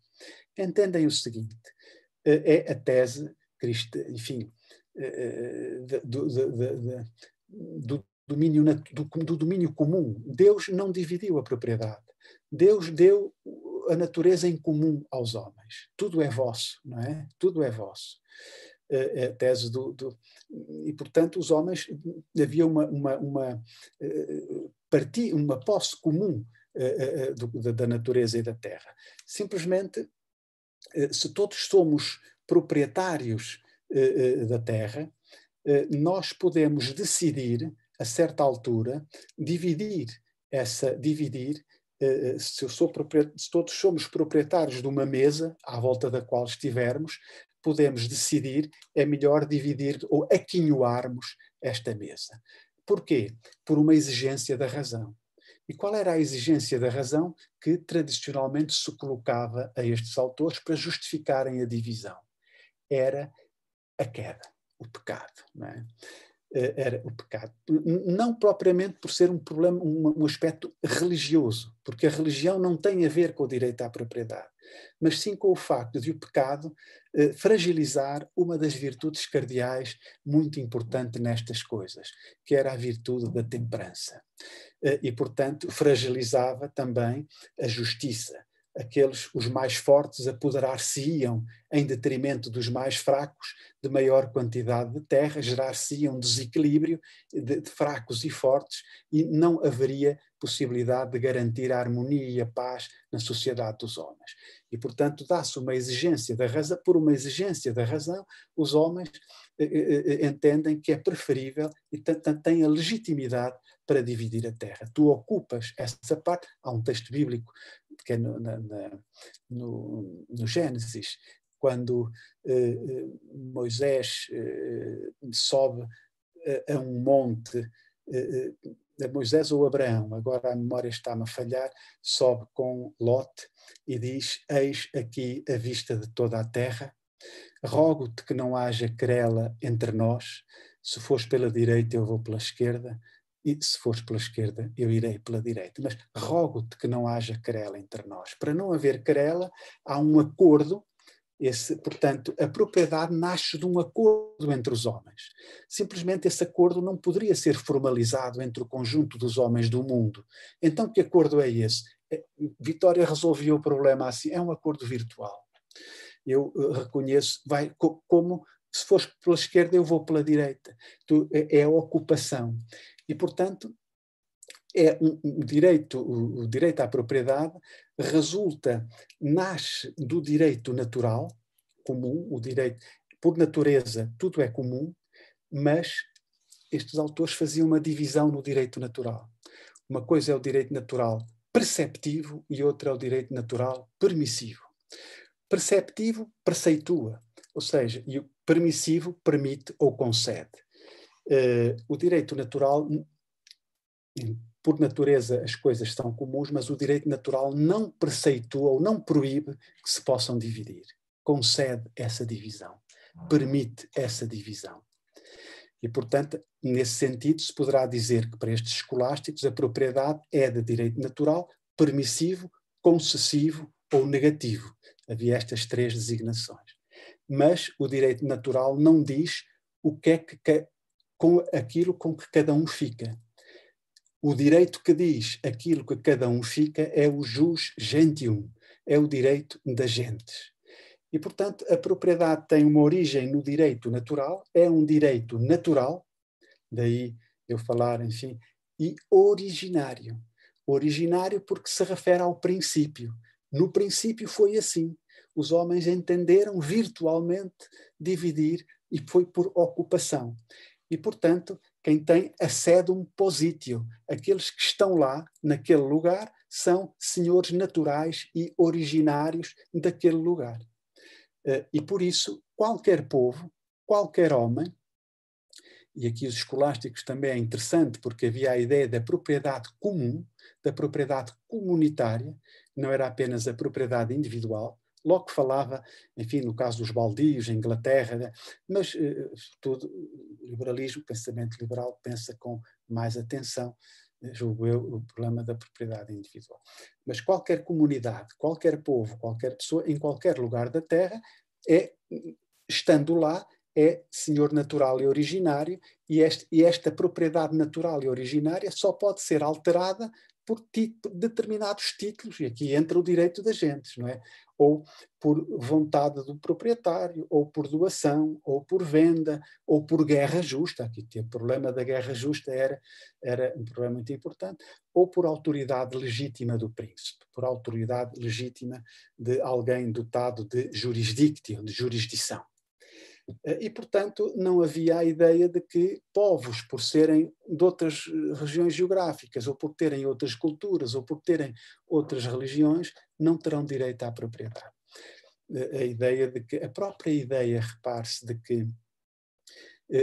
Entendem o seguinte: é, é a tese cristã, enfim, do, é, é, do, do domínio, do, do domínio comum. Deus não dividiu a propriedade. Deus deu a natureza em comum aos homens. Tudo é vosso, não é? Tudo é vosso. É a tese do, do, E, portanto, os homens. Havia uma, uma, uma, parti, uma posse comum da natureza e da terra. Simplesmente eh, se todos somos proprietários eh, eh, da terra, nós podemos decidir, a certa altura, dividir essa, dividir Uh, se, se, todos somos proprietários de uma mesa à volta da qual estivermos, podemos decidir é melhor dividir ou aquinhoarmos esta mesa. Porquê? Por uma exigência da razão. E qual era a exigência da razão que tradicionalmente se colocava a estes autores para justificarem a divisão? Era a queda, o pecado. Não é? Eh, era o pecado. Não propriamente por ser um problema, um, um aspecto religioso, porque a religião não tem a ver com o direito à propriedade mas sim com o facto de o pecado eh, fragilizar uma das virtudes cardeais muito importante nestas coisas, que era a virtude da temperança. Eh, e, portanto, fragilizava também a justiça. Aqueles, os mais fortes, apoderar-se-iam em detrimento dos mais fracos de maior quantidade de terra, gerar-se-ia um desequilíbrio de, de fracos e fortes e não haveria possibilidade de garantir a harmonia e a paz na sociedade dos homens. E, portanto, dá-se uma exigência da razão, por uma exigência da razão, os homens eh, eh, eh, eh entendem que é preferível e têm a legitimidade para dividir a terra. Tu ocupas essa parte. Há um texto bíblico que é no, na, na, no, no Gênesis, quando eh, Moisés eh, sobe a um monte Moisés ou Abraão, agora a memória está-me a falhar, sobe com Lot e diz: Eis aqui a vista de toda a terra. Rogo-te que não haja querela entre nós. Se fores pela direita, eu vou pela esquerda. E se fores pela esquerda, eu irei pela direita. Mas rogo-te que não haja querela entre nós. Para não haver querela, há um acordo esse, portanto, a propriedade nasce de um acordo entre os homens. Simplesmente esse acordo não poderia ser formalizado entre o conjunto dos homens do mundo. Então, que acordo é esse? É, Vitória resolveu o problema assim. É um acordo virtual. Eu eh, reconheço, vai, como se fosse pela esquerda, eu vou pela direita. É, é a ocupação. E, portanto, é um, direito, o, direito à propriedade resulta, nasce do direito natural, comum, o direito, por natureza, tudo é comum, mas estes autores faziam uma divisão no direito natural. Uma coisa é o direito natural perceptivo e outra é o direito natural permissivo. Perceptivo preceitua, ou seja, e o permissivo permite ou concede. Uh, o direito natural, por natureza as coisas são comuns, mas o direito natural não preceitua ou não proíbe que se possam dividir. Concede essa divisão, permite essa divisão. E, portanto, nesse sentido, se poderá dizer que para estes escolásticos a propriedade é de direito natural, permissivo, concessivo ou negativo. Havia estas três designações. Mas o direito natural não diz o que é que com aquilo com que cada um fica o direito que diz aquilo que cada um fica é o jus gentium, é o direito das gentes. E, portanto, a propriedade tem uma origem no direito natural, é um direito natural, daí eu falar, enfim, e originário. Originário porque se refere ao princípio. No princípio foi assim. Os homens entenderam virtualmente dividir e foi por ocupação. E, portanto, quem então, tem acedum positio. Aqueles que estão lá, naquele lugar, são senhores naturais e originários daquele lugar. Eh, e por isso, qualquer povo, qualquer homem, e aqui os escolásticos também é interessante, porque havia a ideia da propriedade comum, da propriedade comunitária, não era apenas a propriedade individual, logo falava, enfim, no caso dos baldios, em Inglaterra, né? mas, eh, sobretudo, o liberalismo, o pensamento liberal, pensa com mais atenção, eh, julgo eu, o problema da propriedade individual. Mas qualquer comunidade, qualquer povo, qualquer pessoa, em qualquer lugar da Terra, é, estando lá, é senhor natural e originário, e, este, e esta propriedade natural e originária só pode ser alterada por, determinados títulos, e aqui entra o direito das gentes, não é? Ou por vontade do proprietário, ou por doação, ou por venda, ou por guerra justa, aqui o problema da guerra justa era, era um problema muito importante, ou por autoridade legítima do príncipe, por autoridade legítima de alguém dotado de jurisdictio, de jurisdição. Eh, e, portanto, não havia a ideia de que povos, por serem de outras eh, regiões geográficas, ou por terem outras culturas, ou por terem outras religiões, não terão direito à propriedade. Eh, a ideia de que, a própria ideia, repare-se, de que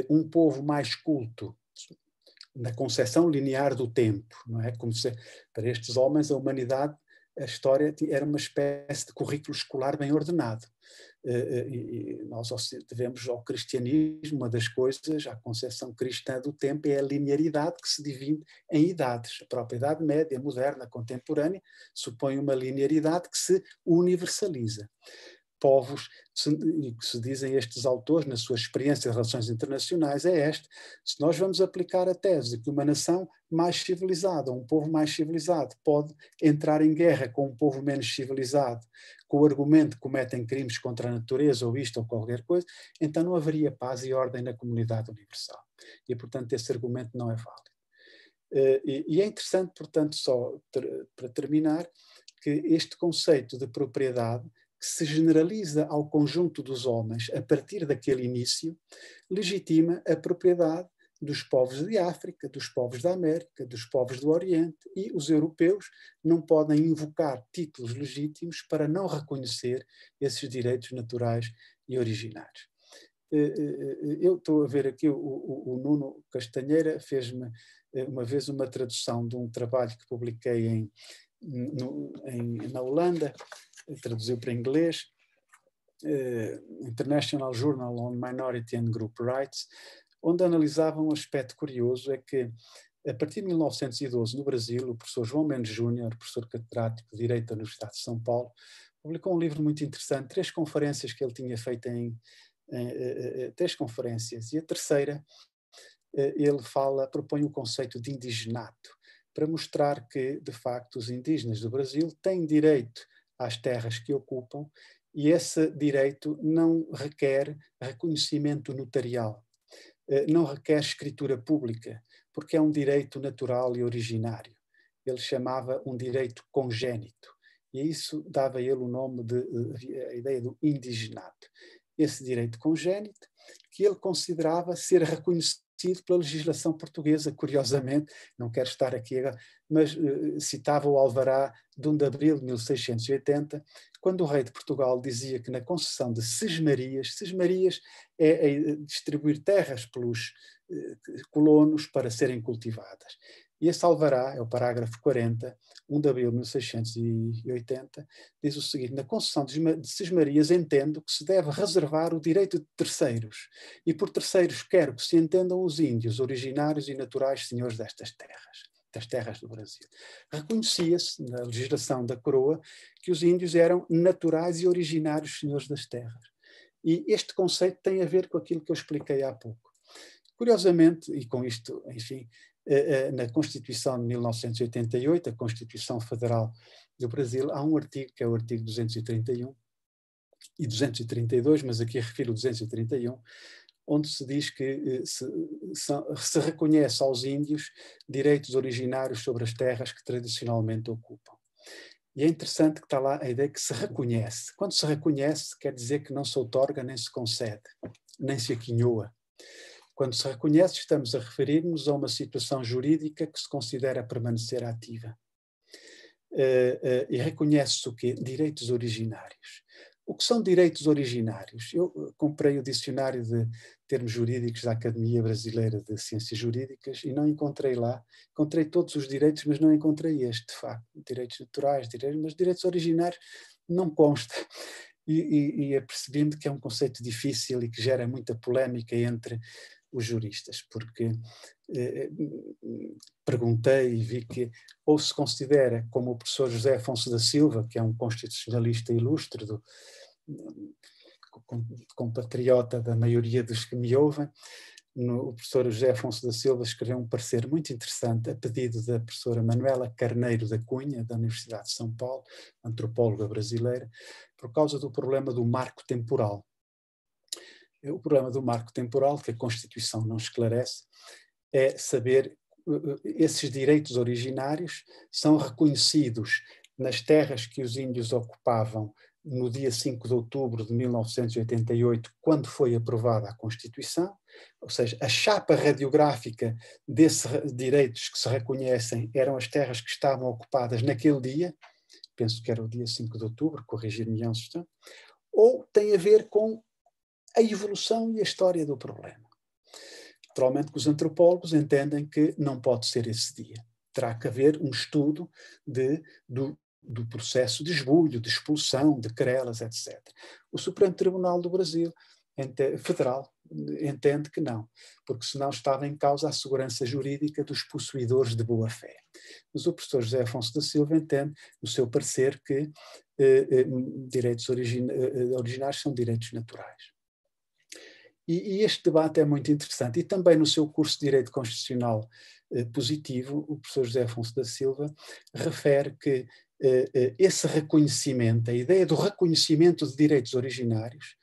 um povo mais culto, na concepção linear do tempo, não é? Como se, para estes homens, a humanidade, a história era uma espécie de currículo escolar bem ordenado eh, eh, e nós tivemos ao cristianismo, uma das coisas, a concepção cristã do tempo é a linearidade que se divide em idades. A própria Idade Média, moderna, contemporânea, supõe uma linearidade que se universaliza povos, e que se dizem estes autores na sua experiência de relações internacionais, é este: se nós vamos aplicar a tese de que uma nação mais civilizada, um povo mais civilizado, pode entrar em guerra com um povo menos civilizado, com o argumento que cometem crimes contra a natureza ou isto ou qualquer coisa, então não haveria paz e ordem na comunidade universal. E, portanto, esse argumento não é válido. Eh, e, é interessante, portanto, só para terminar, que este conceito de propriedade que se generaliza ao conjunto dos homens a partir daquele início, legitima a propriedade dos povos de África, dos povos da América, dos povos do Oriente, e os europeus não podem invocar títulos legítimos para não reconhecer esses direitos naturais e originários. Eh, eh, eh, eu estou a ver aqui, o, o, o Nuno Castanheira fez-me uma vez uma tradução de um trabalho que publiquei em, no, em, na Holanda, traduziu para inglês, uh, International Journal on Minority and Group Rights, onde analisava um aspecto curioso, é que a partir de 1912, no Brasil, o professor João Mendes Júnior, professor catedrático de Direito da Universidade de São Paulo, publicou um livro muito interessante, três conferências que ele tinha feito em, em, em, eh, em eh, três conferências, e a terceira ele fala, propõe o conceito de indigenato, para mostrar que, de facto, os indígenas do Brasil têm direito às terras que ocupam, e esse direito não requer reconhecimento notarial, eh, não requer escritura pública, porque é um direito natural e originário. Ele chamava um direito congênito, e isso dava a ele o nome de eh, a ideia do indigenato. Esse direito congênito que ele considerava ser reconhecido tido pela legislação portuguesa, curiosamente, não quero estar aqui agora, mas uh, citava o Alvará de 1 de abril de 1680, quando o rei de Portugal dizia que na concessão de sesmarias, sesmarias é, é distribuir terras pelos uh, colonos para serem cultivadas. E a salvará, é o parágrafo 40, 1 de abril de 1680, diz o seguinte: Na concessão de cismarias entendo que se deve reservar o direito de terceiros, e por terceiros quero que se entendam os índios, originários e naturais senhores destas terras das terras do Brasil. Reconhecia-se na legislação da coroa que os índios eram naturais e originários senhores das terras. E este conceito tem a ver com aquilo que eu expliquei há pouco. Curiosamente, e com isto, enfim, eh, eh, na Constituição de 1988, a Constituição Federal do Brasil, há um artigo, que é o artigo 231 e 232, mas aqui refiro o 231, onde se diz que eh, se, se reconhece aos índios direitos originários sobre as terras que tradicionalmente ocupam. E é interessante que está lá a ideia que se reconhece. Quando se reconhece, quer dizer que não se outorga, nem se concede, nem se aquinhoa. Quando se reconhece, estamos a referir-nos a uma situação jurídica que se considera permanecer ativa. Uh, uh, e reconhece-se o quê? Direitos originários. O que são direitos originários? Eu eh, comprei o dicionário de termos jurídicos da Academia Brasileira de Ciências Jurídicas e não encontrei lá. Encontrei todos os direitos, mas não encontrei este, de facto. Direitos naturais, direitos, mas direitos originários não consta. E, e, e apercebi-me que é um conceito difícil e que gera muita polémica entre os juristas, porque eh, eh, perguntei e vi que ou se considera, como o professor José Afonso da Silva, que é um constitucionalista ilustre, do, compatriota da maioria dos que me ouvem, no, o professor José Afonso da Silva escreveu um parecer muito interessante a pedido da professora Manuela Carneiro da Cunha, da Universidade de São Paulo, antropóloga brasileira, por causa do problema do marco temporal. É o problema do marco temporal, que a Constituição não esclarece, é saber eh, eh, esses direitos originários são reconhecidos nas terras que os índios ocupavam no dia 5 de outubro de 1988, quando foi aprovada a Constituição, ou seja, a chapa radiográfica desses direitos que se reconhecem eram as terras que estavam ocupadas naquele dia, penso que era o dia 5 de outubro, corrigir-me, ou tem a ver com a evolução e a história do problema. Naturalmente que os antropólogos entendem que não pode ser esse dia. Terá que haver um estudo de, do, do processo de esbulho, de expulsão, de querelas, etc. O Supremo Tribunal do Brasil Federal entende que não, porque senão estava em causa a segurança jurídica dos possuidores de boa-fé. Mas o professor José Afonso da Silva entende, no seu parecer, que eh, eh, direitos origina eh, eh, são direitos naturais. E, e, este debate é muito interessante. E também no seu curso de Direito Constitucional eh, Positivo, o professor José Afonso da Silva refere que eh, eh, esse reconhecimento, a ideia do reconhecimento de direitos originários,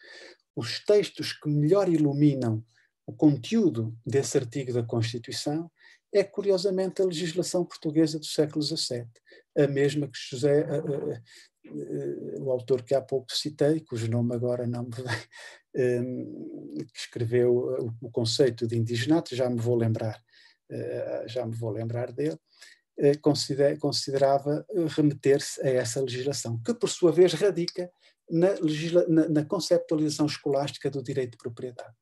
os textos que melhor iluminam o conteúdo desse artigo da Constituição é, curiosamente, a legislação portuguesa do século XVII, a mesma que José, eh, o autor que há pouco citei, cujo nome agora não me vem, eh, que escreveu eh, o conceito de indigenato, já me vou lembrar, já me vou lembrar dele, considerava remeter-se a essa legislação, que por sua vez radica na, na conceptualização escolástica do direito de propriedade.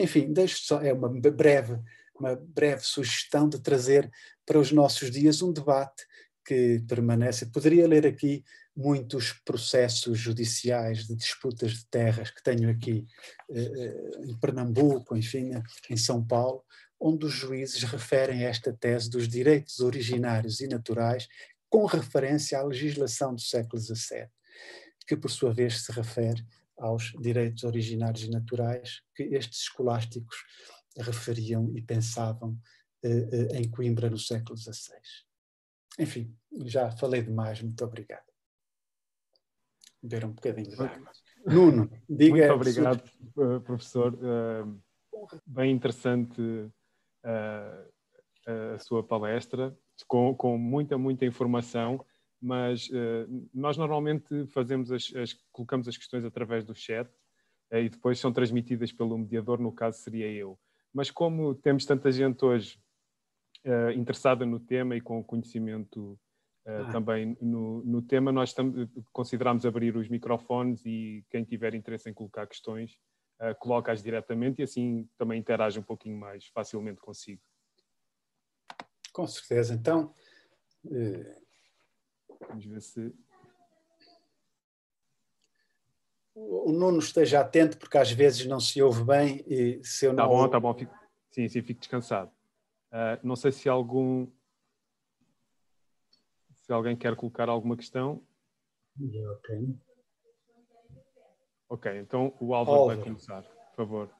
Enfim, deixo só, é uma breve, uma breve sugestão de trazer para os nossos dias um debate que permanece. poderia ler aqui muitos processos judiciais de disputas de terras que tenho aqui eh, eh, em Pernambuco, enfim, né, em São Paulo, onde os juízes referem esta tese dos direitos originários e naturais com referência à legislação do século XVII, que por sua vez se refere aos direitos originários e naturais que estes escolásticos referiam e pensavam eh, em Coimbra no século XVI. Enfim, já falei demais, muito obrigado beber um bocadinho de água. Nuno, diga. Muito obrigado, eh, professor. Eh, bem interessante eh, a sua palestra, com, com muita, muita informação, mas nós normalmente fazemos as, as, colocamos as questões através do chat e depois são transmitidas pelo mediador, no caso seria eu. Mas como temos tanta gente hoje interessada no tema e com conhecimento ah, ah. Também no, no, tema, nós consideramos abrir os microfones e quem tiver interesse em colocar questões, uh, coloca-as diretamente e assim também interage um pouquinho mais facilmente consigo. Com certeza, então. Uh... Vamos ver se. O Nuno esteja atento, porque às vezes não se ouve bem e se eu tá não. Tá bom, tá bom, fico... sim, sim, fico descansado. não sei se algum se alguém quer colocar alguma questão. Eu tenho. Ok, então o Álvaro, Álvaro. vai começar, por favor.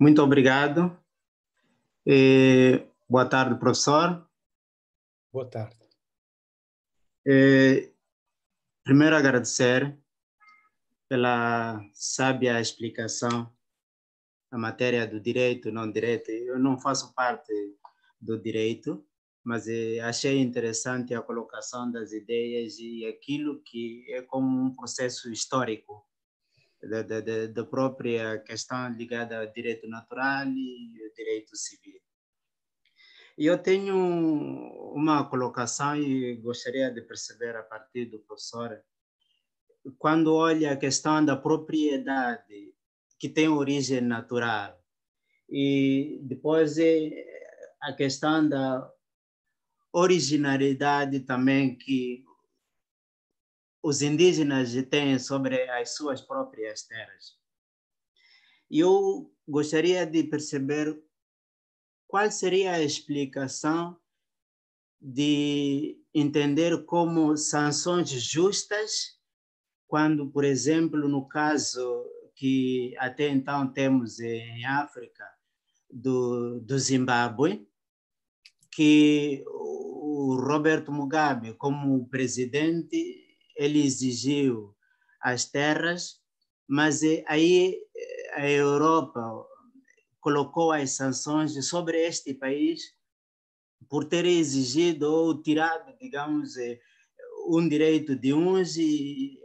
Muito obrigado. boa tarde, professor. Boa tarde. primeiro, agradecer pela sábia explicação da matéria do direito, não direito. Eu não faço parte do direito, mas eh, achei interessante a colocação das ideias e aquilo que é como um processo histórico da, própria questão ligada ao direito natural e ao direito civil. E eu tenho uma colocação e gostaria de perceber a partir do professor, quando olha a questão da propriedade que tem origem natural e depois eh, a questão da originalidade também que os indígenas têm sobre as suas próprias terras. Eu gostaria de perceber qual seria a explicação de entender como sanções justas quando, por exemplo, no caso que até então temos em África, do, do Zimbábue, que o Roberto Mugabe, como presidente, ele exigiu as terras, mas eh, aí eh, a Europa colocou as sanções sobre este país por ter exigido ou tirado, digamos, eh, um direito de uns e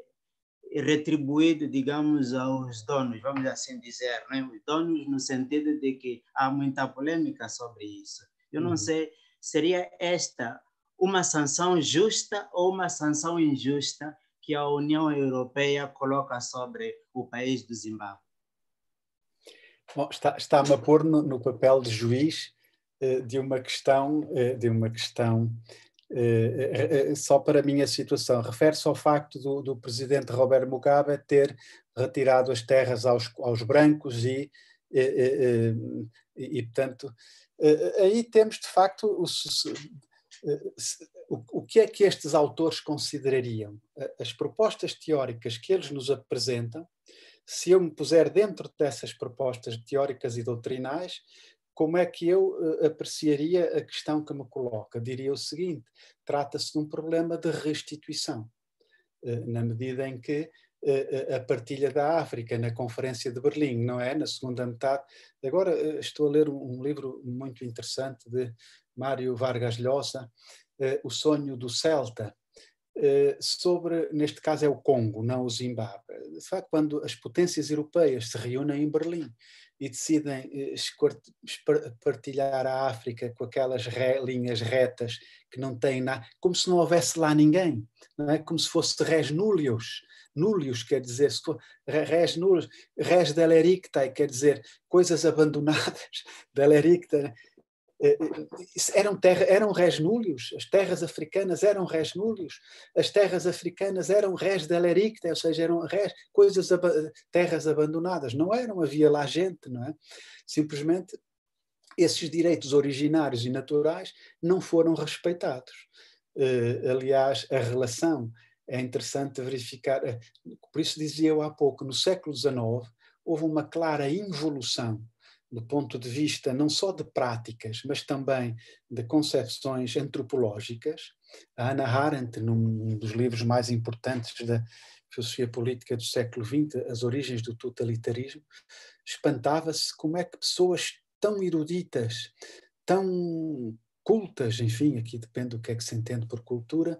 retribuído, digamos, aos donos, vamos assim dizer, né? os donos no sentido de que há muita polêmica sobre isso. Eu não uhum. sei seria esta uma sanção justa ou uma sanção injusta que a União Europeia coloca sobre o país do Zimbábue? Bom, está, está-me a pôr no, no papel de juiz eh, de uma questão, eh, de uma questão eh, só para a minha situação. Refere-se ao facto do, do, presidente Robert Mugabe ter retirado as terras aos, aos brancos e, e, portanto, eh, eh, aí temos, de facto, eh, o, o, que é que estes autores considerariam? As propostas teóricas que eles nos apresentam, se eu me puser dentro dessas propostas teóricas e doutrinais, como é que eu apreciaria a questão que me coloca? Diria o seguinte: trata-se de um problema de restituição, na medida em que a partilha da África na Conferência de Berlim, não é? Na segunda metade. Agora eh, estou a ler um livro muito interessante de Mário Vargas Llosa, eh, O Sonho do Celta, eh, sobre, neste caso é o Congo, não o Zimbábue. De facto, quando as potências europeias se reúnem em Berlim e decidem eh, partilhar a África com aquelas re, linhas retas que não têm nada, como se não houvesse lá ninguém, não é? como se fosse res núlios. Núlios quer dizer, res núlios, res delerictae quer dizer coisas abandonadas, delerictae, né? Eh, eh, eram, terra, eram resnúlios, as terras africanas eram resnúlios, as terras africanas eram res da lericta, ou seja, eram res, coisas, terras abandonadas, não eram, havia lá gente, não é? Simplesmente esses direitos originários e naturais não foram respeitados. Uh, aliás, a relação é interessante verificar, por isso dizia eu há pouco, no século XIX houve uma clara involução do ponto de vista não só de práticas, mas também de concepções antropológicas. A Hannah Arendt, num dos livros mais importantes da filosofia política do século XX, As Origens do Totalitarismo, espantava-se como é que pessoas tão eruditas, tão cultas, enfim, aqui depende do que é que se entende por cultura,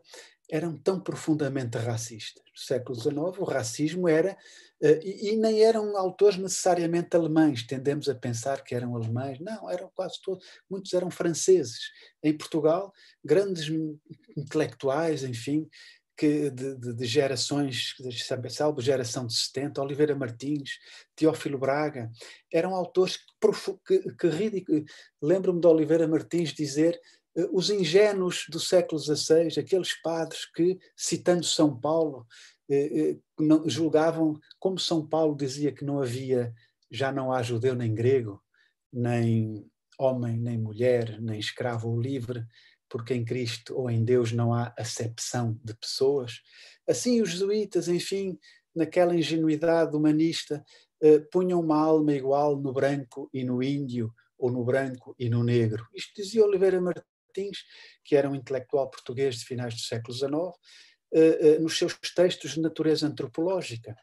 eram tão profundamente racistas. No século XIX, o racismo era, eh, e, nem eram autores necessariamente alemães, tendemos a pensar que eram alemães, não, eram quase todos, muitos eram franceses. Em Portugal, grandes intelectuais, enfim, que de, de, de gerações, salvo geração de 70, Oliveira Martins, Teófilo Braga, eram autores que, que, que lembro-me de Oliveira Martins dizer eh, os ingênuos do século XVI, aqueles padres que, citando São Paulo, eh, eh, julgavam como São Paulo dizia que não havia, já não há judeu nem grego, nem homem nem mulher, nem escravo ou livre, porque em Cristo ou em Deus não há acepção de pessoas. Assim, os jesuítas, enfim, naquela ingenuidade humanista, punham uma alma igual no branco e no índio, ou no branco e no negro. Isto dizia Oliveira Martins Martins, que era um intelectual português de finais do século XIX, eh, eh, nos seus textos de natureza antropológica.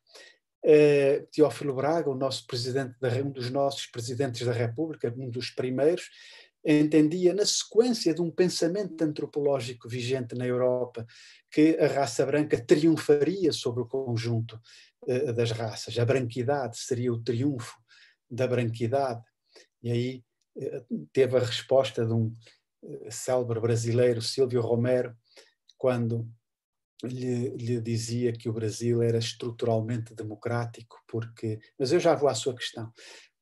Eh, Teófilo Braga, o nosso presidente da, um dos nossos presidentes da República, um dos primeiros, entendia na sequência de um pensamento antropológico vigente na Europa que a raça branca triunfaria sobre o conjunto das raças, a branquidade seria o triunfo da branquidade. E aí teve a resposta de um célebre brasileiro Silvio Romero, quando lhe, lhe, dizia que o Brasil era estruturalmente democrático, porque. Mas eu já vou à sua questão,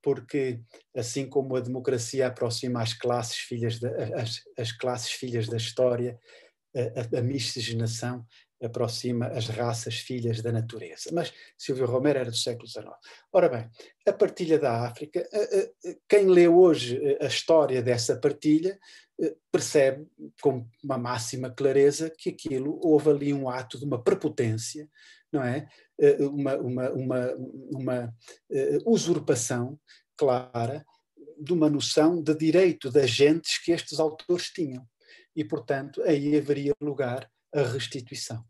porque assim como a democracia aproxima as classes filhas da, as, as classes filhas da história, a, a, a miscigenação aproxima as raças filhas da natureza. Mas Silvio Romero era do século XIX. Ora bem, a partilha da África, eh, eh, eh, quem lê hoje a história dessa partilha percebe com uma máxima clareza que aquilo houve ali um ato de uma prepotência, não é? Uma, uma, uma, uma usurpação clara de uma noção de direito das gentes que estes autores tinham. E, portanto, aí haveria lugar a restituição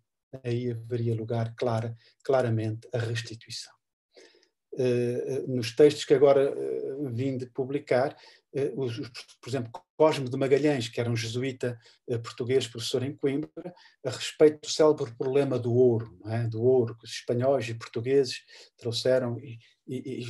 aí haveria lugar clara, claramente à restituição. Eh, eh, nos textos que agora eh, vim de publicar, por exemplo, Cosme de Magalhães, que era um jesuíta português, professor em Coimbra, a respeito do célebre problema do ouro, é? do ouro que os espanhóis e portugueses trouxeram e, e,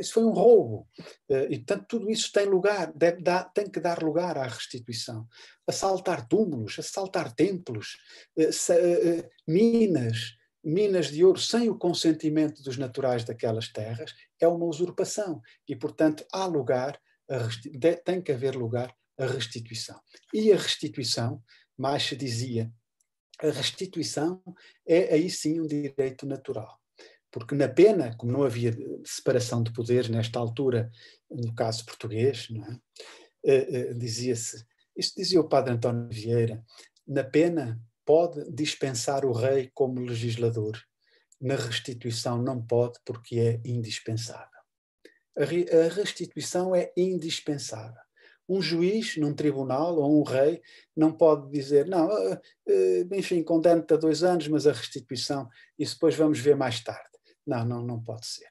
isso foi um roubo. Eh, e, portanto, tudo isso tem lugar, deve dar, tem que dar lugar à restituição. Assaltar túmulos, assaltar templos, eh, eh, minas, minas de ouro sem o consentimento dos naturais daquelas terras é uma usurpação. E, portanto, há lugar, tem que haver lugar à restituição. E a restituição, mais se dizia, a restituição é aí sim um direito natural porque na pena, como não havia eh, separação de poderes nesta altura, no caso português, é? uh, uh, dizia-se, isto dizia o padre António Vieira, na pena pode dispensar o rei como legislador, na restituição não pode porque é indispensável. A, re, a restituição é indispensável. Um juiz num tribunal ou um rei não pode dizer, não, uh, enfim, condena te a dois anos, mas a restituição, isso depois vamos ver mais tarde. Não, não, não pode ser.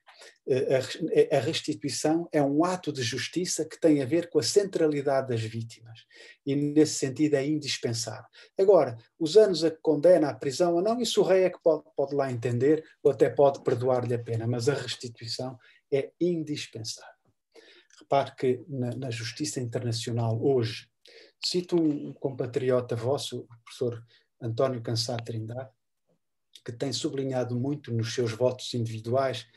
Eh, eh, a restituição é um ato de justiça que tem a ver com a centralidade das vítimas e, nesse sentido, é indispensável. Agora, os anos a que condena à prisão ou não, isso o rei é que pode, pode lá entender ou até pode perdoar-lhe a pena, mas a restituição é indispensável. Repare que na, na justiça internacional hoje, cito um compatriota vosso, o professor António Cansá Trindade, que tem sublinhado muito nos seus votos individuais,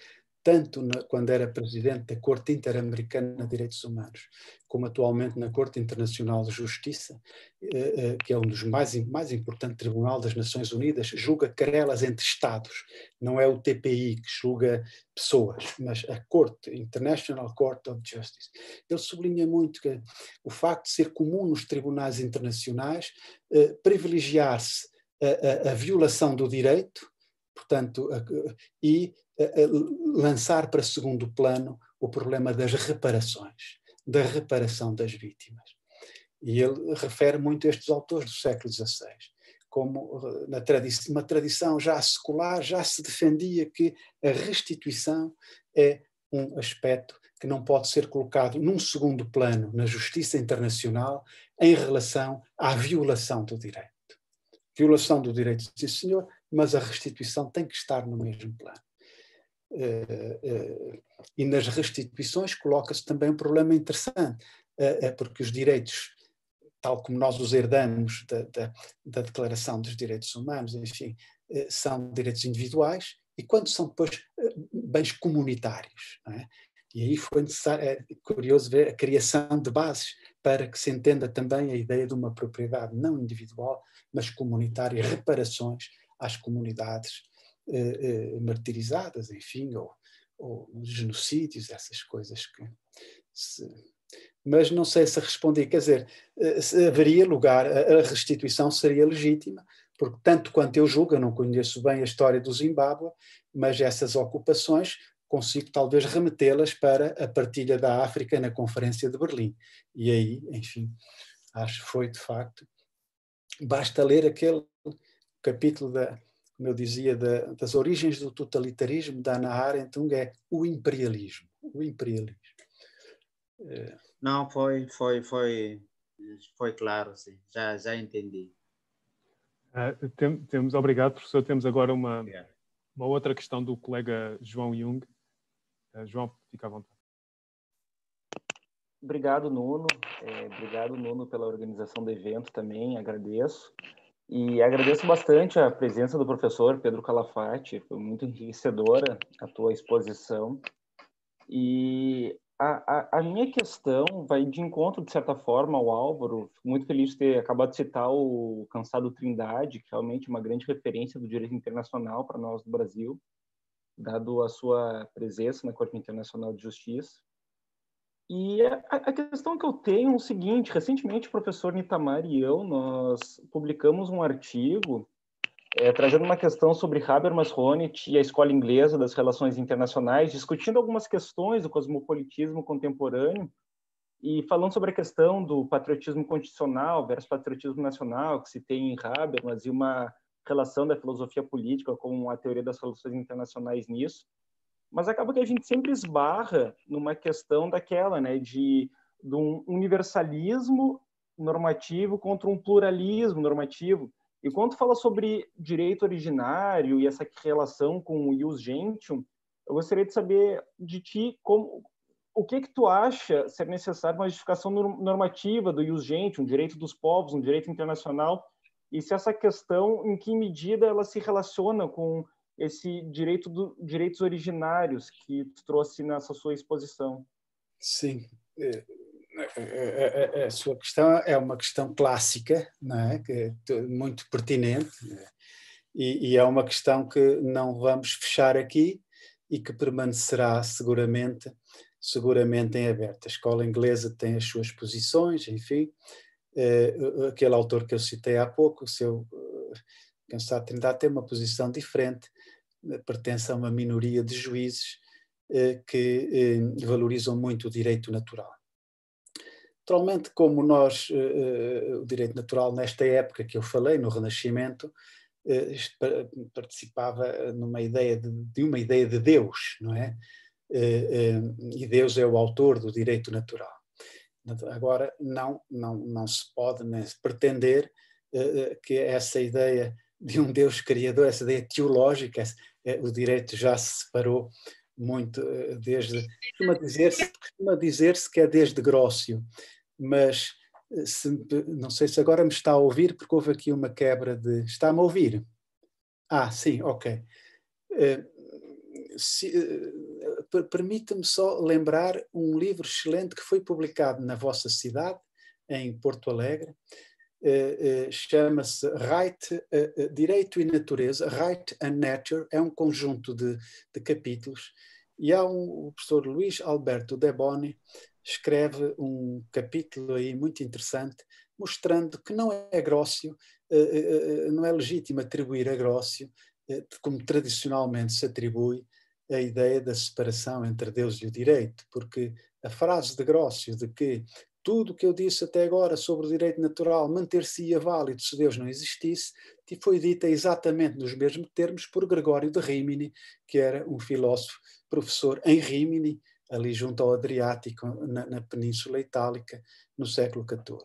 tanto na, quando era presidente da Corte Interamericana de Direitos Humanos, como atualmente na Corte Internacional de Justiça, eh, eh que é um dos mais, mais importantes tribunal das Nações Unidas, julga querelas entre Estados. Não é o TPI que julga pessoas, mas a Corte, International Court of Justice. Ele sublinha muito que o facto de ser comum nos tribunais internacionais eh, privilegiar-se a, a violação do direito, portanto, a, e lançar para segundo plano o problema das reparações, da reparação das vítimas. E ele refere muito a estes autores do século XVI, como eh, na tradi uma tradição já secular, já se defendia que a restituição é um aspecto que não pode ser colocado num segundo plano na justiça internacional em relação à violação do direito. Violação do direito, sim senhor, mas a restituição tem que estar no mesmo plano. Eh, eh, e nas restituições coloca-se também um problema interessante, eh, porque os direitos, tal como nós os herdamos da, da, da Declaração dos Direitos Humanos, enfim, são direitos individuais e quando são depois bens comunitários. É? E aí foi necessário, é curioso ver a criação de bases para que se entenda também a ideia de uma propriedade não individual, mas comunitária, reparações às comunidades eh, eh, martirizadas, enfim, ou, ou, genocídios, essas coisas que se... Mas não sei se respondi, quer dizer, eh, se haveria lugar, a restituição seria legítima, porque tanto quanto eu julgo, eu não conheço bem a história do Zimbábue, mas essas ocupações consigo talvez remetê-las para a partilha da África na Conferência de Berlim. E aí, enfim, acho que foi de facto. Basta ler aquele capítulo da, como eu dizia, da, das origens do totalitarismo da Ana Arendt, é o imperialismo. O imperialismo. Não, foi, foi, foi, foi claro, sim. Já, já entendi. Ah, tem, temos, obrigado, professor. Temos agora uma, uma outra questão do colega João Jung. É, João, fica à vontade. Obrigado, Nuno. É, obrigado, Nuno, pela organização do evento também, agradeço. E agradeço bastante a presença do professor Pedro Calafate, foi muito enriquecedora a tua exposição. E a, a, a, minha questão vai de encontro, de certa forma, ao Álvaro. Fico muito feliz de ter acabado de citar o Cansado Trindade, que é realmente é uma grande referência do direito internacional para nós do Brasil dado a sua presença na Corte Internacional de Justiça. E a, questão que eu tenho é o seguinte: recentemente, o professor Nitamar e eu nós publicamos um artigo é, trazendo uma questão sobre Habermas Honneth e a escola inglesa das relações internacionais, discutindo algumas questões do cosmopolitismo contemporâneo e falando sobre a questão do patriotismo constitucional versus patriotismo nacional que se tem em Habermas e uma relação da filosofia política com a teoria das soluções internacionais nisso, mas acaba que a gente sempre esbarra numa questão daquela, né, de, de um universalismo normativo contra um pluralismo normativo. E quando fala sobre direito originário e essa relação com o ius gentium, eu gostaria de saber de ti como o que que tu acha ser necessário uma justificação normativa do ius gentium, um direito dos povos, um direito internacional e se essa questão, em que medida ela se relaciona com esse direito dos direitos originários que trouxe nessa sua exposição. Sim, é é, é, é, é, a sua questão é uma questão clássica, é que é muito pertinente, e, e é uma questão que não vamos fechar aqui e que permanecerá seguramente seguramente em aberto. A escola inglesa tem as suas posições, enfim, eh, aquele autor que eu citei há pouco, o seu eh, Cansado Trindade, tem uma posição diferente, eh, pertence a uma minoria de juízes que valorizam muito o direito natural. Naturalmente, como nós, o direito natural, nesta época que eu falei, no Renascimento, participava numa ideia de, de uma ideia de Deus, não é? E Deus é o autor do direito natural. Agora, não, não, não se pode nem pretender uh, que essa ideia de um Deus criador, essa ideia teológica, uh, o direito já se separou muito uh, desde. Costuma dizer-se dizer que é desde Grócio, mas se, não sei se agora me está a ouvir, porque houve aqui uma quebra de. Está-me a ouvir? Ah, sim, ok. Uh, eh, permita-me só lembrar um livro excelente que foi publicado na vossa cidade, em Porto Alegre, eh, eh, chama-se Right, Direito e Natureza, Right and Nature, é um conjunto de, de capítulos, e há um, o professor Luís Alberto Deboni escreve um capítulo aí muito interessante, mostrando que não é Grócio, não é legítimo atribuir a Grócio, como tradicionalmente se atribui, a ideia da separação entre Deus e o direito, porque a frase de Grócio de que tudo o que eu disse até agora sobre o direito natural manter-se-ia válido se Deus não existisse, foi dita exatamente nos mesmos termos por Gregório de Rimini, que era um filósofo professor em Rimini, ali junto ao Adriático, na, na Península Itálica, no século XIV.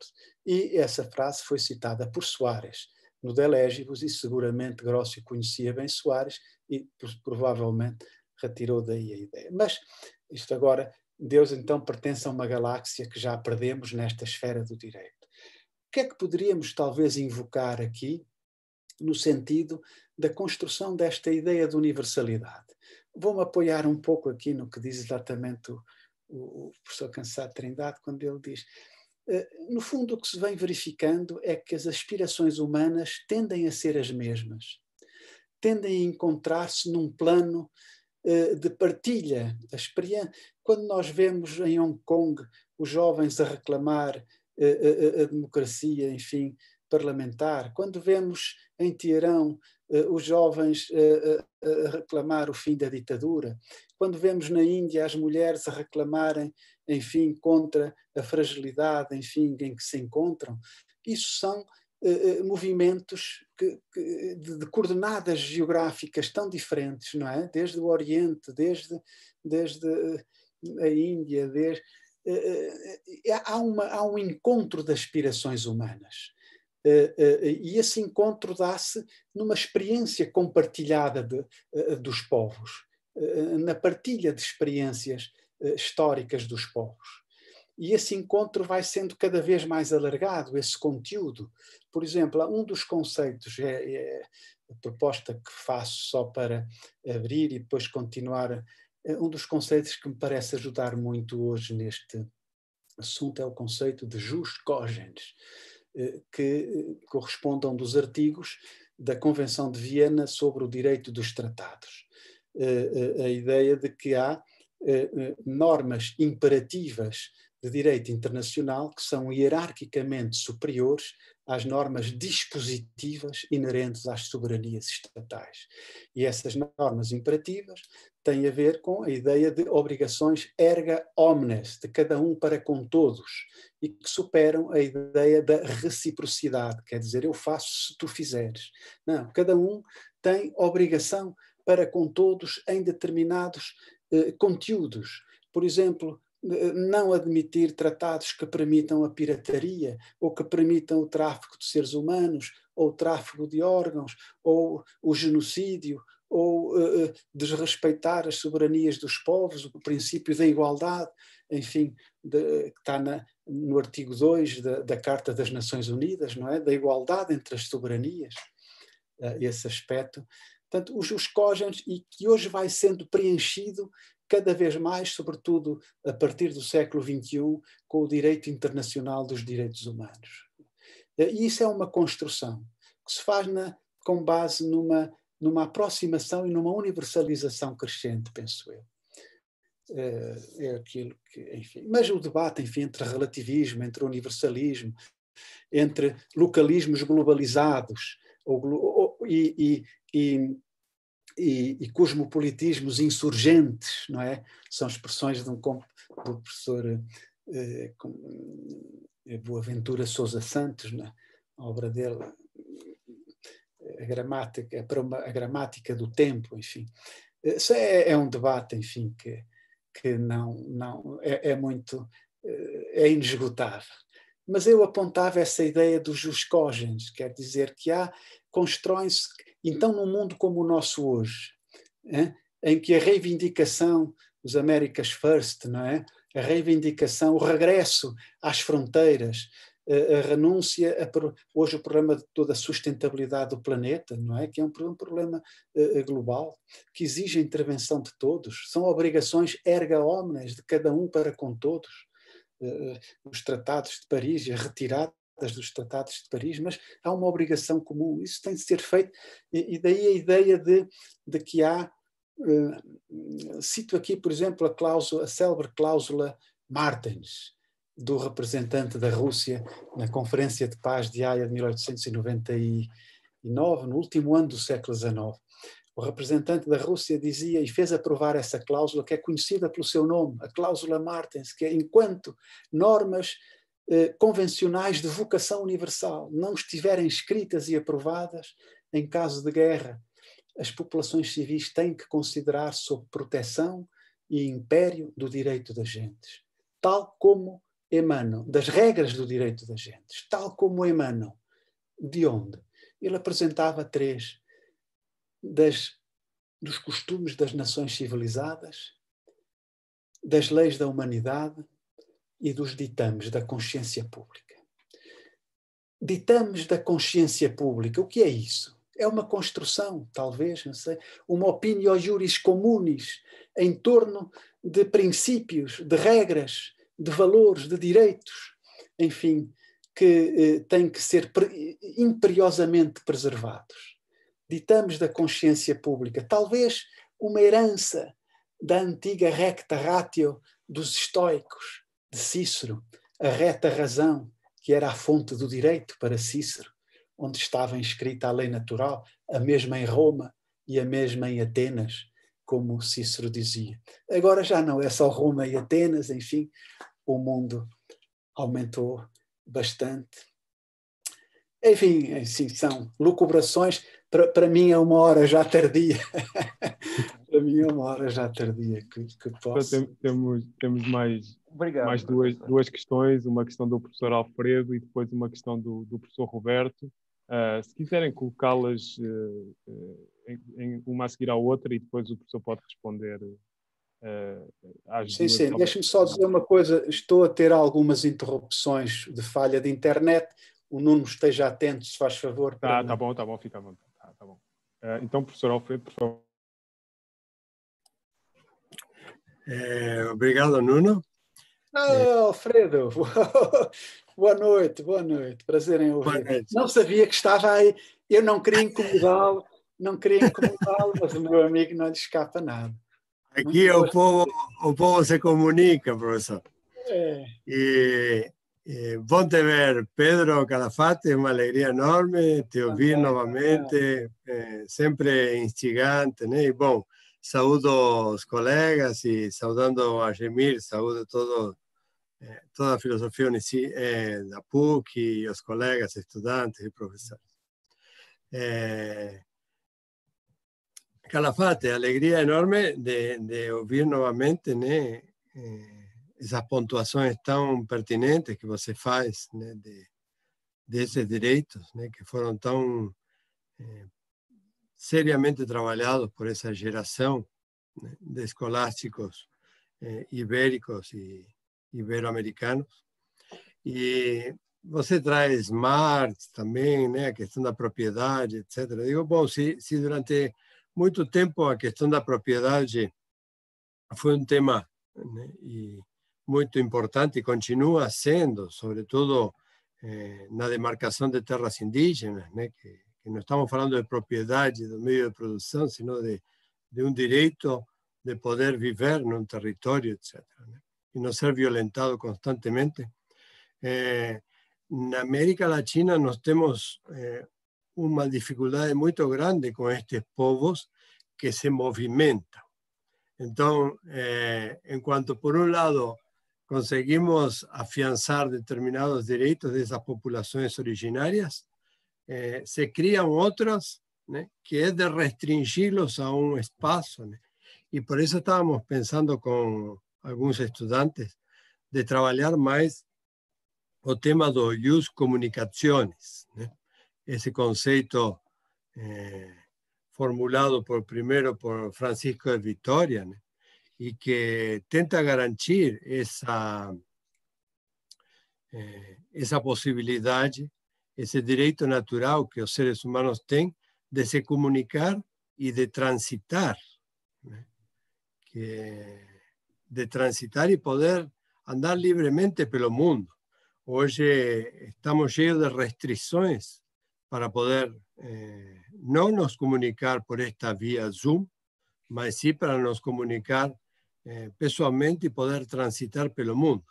E essa frase foi citada por Soares no De e seguramente Grócio conhecia bem Soares e provavelmente retirou daí a ideia. Mas isto agora, Deus então pertence a uma galáxia que já perdemos nesta esfera do direito. O que é que poderíamos talvez invocar aqui no sentido da construção desta ideia de universalidade? Vou-me apoiar um pouco aqui no que diz exatamente o, o professor Cansado Trindade, quando ele diz: eh, no fundo, o que se vem verificando é que as aspirações humanas tendem a ser as mesmas, tendem a encontrar-se num plano eh, de partilha, a experiência. Quando nós vemos em Hong Kong os jovens a reclamar a, eh, a, eh, a democracia, enfim, parlamentar, quando vemos em Teherão os jovens a reclamar o fim da ditadura, quando vemos na Índia as mulheres a reclamarem, enfim, contra a fragilidade, enfim, em que se encontram, isso são eh, eh, movimentos que, que, de, coordenadas geográficas tão diferentes, não é? Desde o Oriente, desde, desde eh, a Índia, desde, há, uma, há um encontro de aspirações humanas. Uh, uh, e esse encontro dá-se numa experiência compartilhada de, uh, dos povos, na partilha de experiências históricas dos povos e esse encontro vai sendo cada vez mais alargado, esse conteúdo. Por exemplo, um dos conceitos, é, é a proposta que faço só para abrir e depois continuar, é um dos conceitos que me parece ajudar muito hoje neste assunto é o conceito de jus cogens, eh, que eh, corresponde a um dos artigos da Convenção de Viena sobre o Direito dos Tratados. Eh, a ideia de que há normas imperativas de direito internacional que são hierarquicamente superiores às normas dispositivas inerentes às soberanias estatais. E essas normas imperativas têm a ver com a ideia de obrigações erga omnes, de cada um para com todos, e que superam a ideia da reciprocidade, quer dizer, eu faço se tu fizeres. Não, cada um tem obrigação para com todos em determinados eh, conteúdos. Por exemplo, não admitir tratados que permitam a pirataria, ou que permitam o tráfico de seres humanos, ou o tráfico de órgãos, ou o genocídio, ou uh, desrespeitar as soberanias dos povos, o princípio da igualdade, enfim, de, eh, que está na, no artigo 2 da, da, Carta das Nações Unidas, não é? Da igualdade entre as soberanias, uh, esse aspecto. Portanto, os, os e que hoje vai sendo preenchido cada vez mais, sobretudo a partir do século XXI, com o direito internacional dos direitos humanos. Eh, e isso é uma construção que se faz na, com base numa, numa aproximação e numa universalização crescente, penso eu. Eh, é aquilo que, enfim. Mas o debate, enfim, entre relativismo, entre universalismo, entre localismos globalizados ou, ou, e, e, e, e cosmopolitismos insurgentes, não é? São expressões de um do professor eh, com, eh, Boaventura Sousa Santos, na é? obra dele, a gramática, uma, a gramática do tempo, enfim. Isso é, é um debate, enfim, que, que não, não é, é muito, eh, é inesgotável mas eu apontava essa ideia dos juscógenes, quer dizer que há, constroem-se, então num mundo como o nosso hoje, hein, em que a reivindicação, os Americas First, não é? A reivindicação, o regresso às fronteiras, a, renúncia, a, hoje o problema de toda a sustentabilidade do planeta, não é? Que é um, um problema uh, global, que exige a intervenção de todos. São obrigações erga omnes de cada um para com todos. Eh, os tratados de Paris e a retirada dos tratados de Paris, mas há uma obrigação comum, isso tem de ser feito, e, e daí a ideia de, de que há, eh, cito aqui, por exemplo, a, cláusula, a célebre cláusula Martens, do representante da Rússia na Conferência de Paz de Haia de 1899, no último ano do século XIX, o representante da Rússia dizia e fez aprovar essa cláusula, que é conhecida pelo seu nome, a cláusula Martens, que é enquanto normas eh, convencionais de vocação universal não estiverem escritas e aprovadas, em caso de guerra, as populações civis têm que considerar sob proteção e império do direito das gentes, tal como emanam das regras do direito das gentes, tal como emanam de onde? Ele apresentava três das, dos costumes das nações civilizadas, das leis da humanidade e dos ditames da consciência pública. Ditames da consciência pública, o que é isso? É uma construção, talvez, não sei, uma opinião juris comunis em torno de princípios, de regras, de valores, de direitos, enfim, que eh, têm que ser imperiosamente preservados ditamos da consciência pública, talvez uma herança da antiga recta ratio dos estoicos, de Cícero, a reta razão, que era a fonte do direito para Cícero, onde estava inscrita a lei natural, a mesma em Roma e a mesma em Atenas, como Cícero dizia. Agora já não é só Roma e Atenas, enfim, o mundo aumentou bastante. Enfim, assim são lucubrações para mim é uma hora já tardia. para mim é uma hora já tardia que, que então, posso. Então, temos, temos mais, Obrigado, mais duas, duas questões, uma questão do professor Alfredo e depois uma questão do, do professor Roberto. Uh, se quiserem colocá-las uh, em, em uma a seguir à outra e depois o professor pode responder Uh, sim, sim. Deixa-me só dizer uma coisa. Estou a ter algumas interrupções de falha de internet. O Nuno esteja atento, se faz favor. Tá, tá bom, tá bom, fica à vontade. É, então, professor Alfredo, por favor. É, obrigado, Nuno. Ah, Alfredo, boa noite, boa noite, prazer em ouvir. Não sabia que estava aí, eu não queria incomodá-lo, não queria incomodá-lo, mas o meu amigo não lhe escapa nada. Aqui o povo, o povo se comunica, professor. É. E Eh, ver Pedro Calafate, una alegría enorme te ouvir nuevamente, eh, siempre instigante, ¿no? Y bueno, saludo a los colegas y saludando a Jemir, saludo a eh, toda la filosofía de eh, PUC y los colegas, estudiantes y profesores. Eh, Calafate, alegría enorme de, de oír nuevamente, ¿no? essas pontuações tão pertinentes que você faz né, de, desses direitos, né, que foram tão eh, seriamente trabalhados por essa geração né, de escolásticos eh, ibéricos e ibero-americanos. E você traz Marx também, né, a questão da propriedade, etc. Eu digo, bom, se, se durante muito tempo a questão da propriedade foi um tema né, e muy importante y continúa siendo, sobre todo eh, la demarcación de tierras indígenas, que, no estamos hablando de propiedad y de medio de producción, sino de, de un de poder en un territorio, etc. Y Y no ser violentado constantemente. Eh, en América Latina nos tenemos eh, dificultades muito grande con estos pueblos que se movimentan Entonces, eh, en cuanto, por un lado conseguimos afiançar determinados direitos dessas populações originárias, eh, se criam outras, que é de restringi-los a um espaço. E por isso estávamos pensando com alguns estudantes de trabalhar mais o tema do use comunicaciones, esse conceito eh, formulado por primeiro por Francisco de Vitória, e que tenta garantir essa, essa eh, possibilidade, esse direito natural que os seres humanos têm de se comunicar e de transitar, né? que, de transitar e poder andar livremente pelo mundo. Hoje estamos cheios de restrições para poder eh, não nos comunicar por esta via Zoom, mas sim para nos comunicar eh, y poder transitar pelo mundo.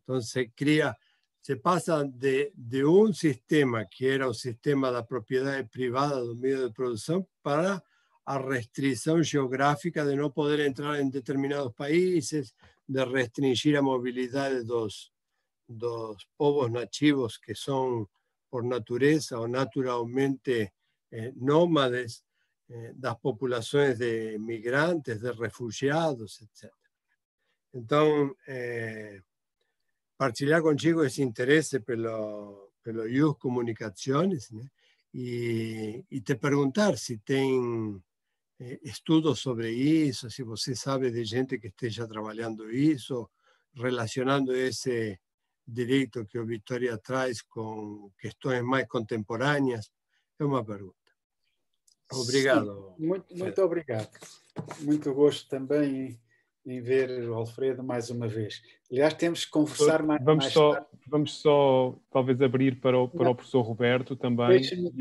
Entonces cría, se pasa de, un sistema que era un sistema de propiedad privada un medio de producción para a restricción geográfica de no poder entrar en determinados países, de restringir la movilidad de dos povos nativos que son por naturaleza o naturalmente eh, nómades Eh, das populações de migrantes, de refugiados, etc. Então, eh, partilhar contigo esse interesse pelo, pelo IUS Comunicações né? e, e te perguntar se tem eh, estudos sobre isso, se você sabe de gente que esteja trabalhando isso, relacionando esse direito que o Vitória traz com questões mais contemporâneas? É uma pergunta. Obrigado. Sim, muito, muito obrigado. Muito gosto também em, em, ver o Alfredo mais uma vez. Aliás, temos que conversar mais, vamos mais só tarde. Vamos só, talvez, abrir para o, para o professor Roberto também. Assim-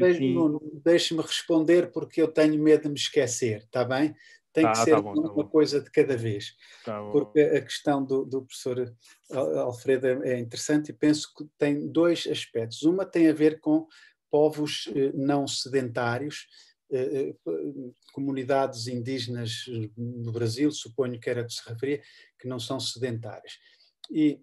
deixe-me responder, porque eu tenho medo de me esquecer, está bem? Tem tá, que ser tá bom, tá uma tá coisa de cada vez. Tá porque a questão do, do professor Alfredo é, é interessante e penso que tem dois aspectos. Uma tem a ver com povos eh, não sedentários eh, eh, comunidades indígenas no Brasil, suponho que era de se referir, que não são sedentárias. E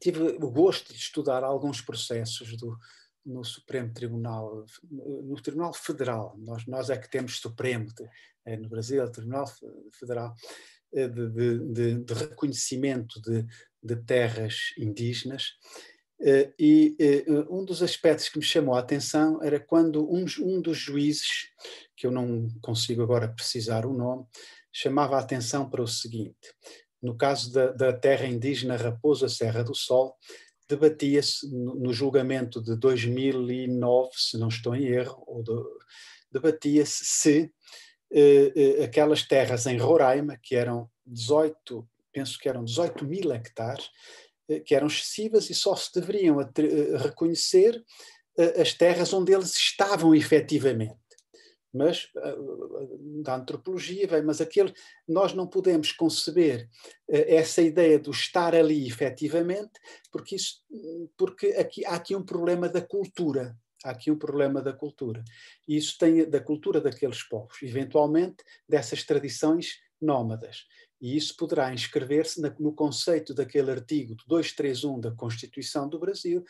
tive o gosto de estudar alguns processos do, no Supremo Tribunal, no Tribunal Federal, nós, nós é que temos Supremo de, é, no Brasil, é o Tribunal Federal de, de, de reconhecimento de, terras indígenas, eh, e eh, eh, um dos aspectos que me chamou a atenção era quando um, um dos juízes, que eu não consigo agora precisar o nome, chamava a atenção para o seguinte: no caso da, da terra indígena Raposa Serra do Sol, debatia-se no, no julgamento de 2009, se não estou em erro, debatia-se se eh, eh, aquelas terras em Roraima, que eram 18, penso que eram 18 mil hectares, eh, que eram excessivas e só se deveriam eh, reconhecer eh, as terras onde eles estavam efetivamente. Mas da antropologia vem, mas aquele, nós não podemos conceber essa ideia do estar ali efetivamente, porque, isso, porque aqui, há aqui um problema da cultura. Há aqui um problema da cultura. E isso tem da cultura daqueles povos, eventualmente dessas tradições nómadas. E isso poderá inscrever-se no conceito daquele artigo 231 da Constituição do Brasil,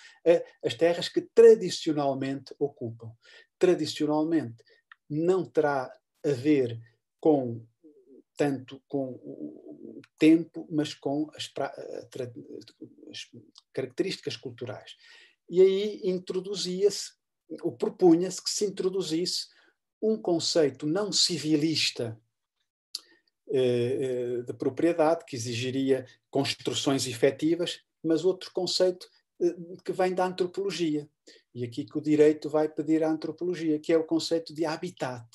as terras que tradicionalmente ocupam. Tradicionalmente, não terá a ver com tanto com o tempo, mas com as, as características culturais. E aí introduzia-se, ou propunha-se que se introduzisse um conceito não civilista eh, eh, de propriedade, que exigiria construções efetivas, mas outro conceito eh, que vem da antropologia. E aqui que o direito vai pedir à antropologia, que é o conceito de habitat,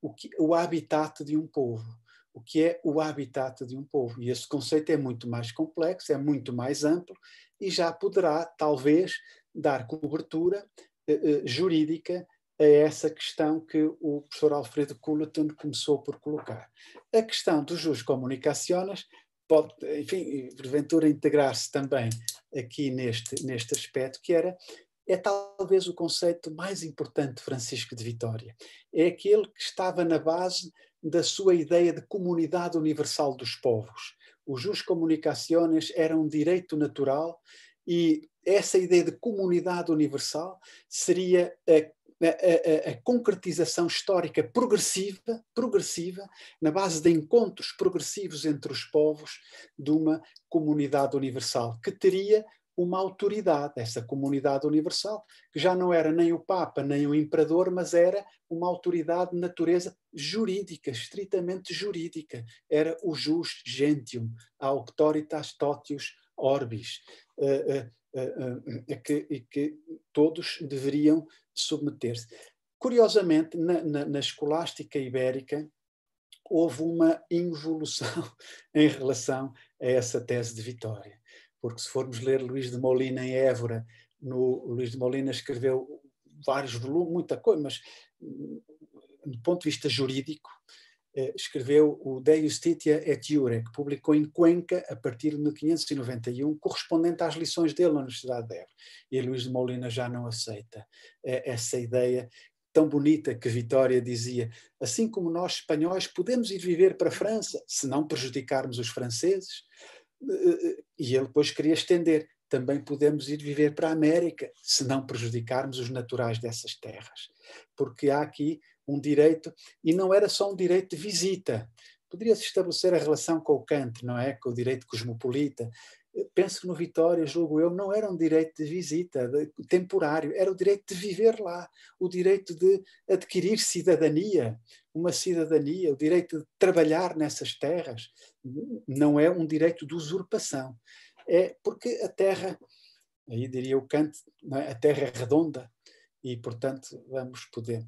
o, que, o habitat de um povo. O que é o habitat de um povo? E esse conceito é muito mais complexo, é muito mais amplo e já poderá, talvez, dar cobertura eh, jurídica a essa questão que o professor Alfredo Cullerton começou por colocar. A questão dos jus comunicaciones pode, enfim, porventura integrar-se também aqui neste, neste aspecto, que era, é talvez o conceito mais importante de Francisco de Vitória. É aquele que estava na base da sua ideia de comunidade universal dos povos. Os jus comunicaciones era um direito natural e essa ideia de comunidade universal seria a a, a, concretização histórica progressiva, progressiva, na base de encontros progressivos entre os povos de uma comunidade universal, que teria uma autoridade, essa comunidade universal, que já não era nem o Papa, nem o Imperador, mas era uma autoridade de natureza jurídica, estritamente jurídica. Era o jus gentium, a auctoritas totius orbis. Uh, uh, e eh, eh, é que, e que todos deveriam submeter-se. Curiosamente, na, na, na, escolástica ibérica, houve uma involução em relação a essa tese de Vitória. Porque se formos ler Luís de Molina em Évora, no, Luís de Molina escreveu vários volumes, muita coisa, mas hum, do ponto de vista jurídico, eh, escreveu o De Justitia et Jure, que publicou em Cuenca a partir de 1591, correspondente às lições dele na Universidade de Évora. E Luís de Molina já não aceita eh, essa ideia tão bonita que Vitória dizia: assim como nós espanhóis podemos ir viver para a França, se não prejudicarmos os franceses. Eh, e ele depois queria estender: também podemos ir viver para a América, se não prejudicarmos os naturais dessas terras. Porque há aqui um direito, e não era só um direito de visita. Poderia-se estabelecer a relação com o Kant, não é? Com o direito cosmopolita. Penso que no Vitória, julgo eu, não era um direito de visita de, temporário, era o direito de viver lá, o direito de adquirir cidadania, uma cidadania, o direito de trabalhar nessas terras. Não é um direito de usurpação. É porque a terra, aí diria o Kant, é? a terra é redonda, e portanto vamos poder.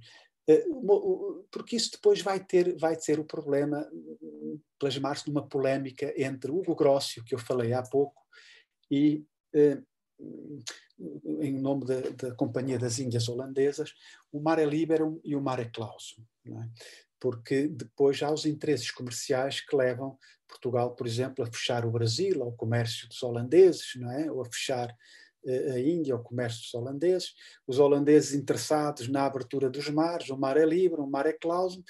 Eh, porque isso depois vai ter, vai ser o problema hum, plasmar-se numa polémica entre Hugo Grossi que eu falei há pouco, e eh, hum, em nome da, Companhia das Índias Holandesas, o Mare é Liberum e o Mare é Clausum. É? Porque depois há os interesses comerciais que levam Portugal, por exemplo, a fechar o Brasil ao comércio dos holandeses, não é? ou a fechar a Índia, o comércio dos holandeses, os holandeses interessados na abertura dos mares, o mar é livre, o mar é cláusulo,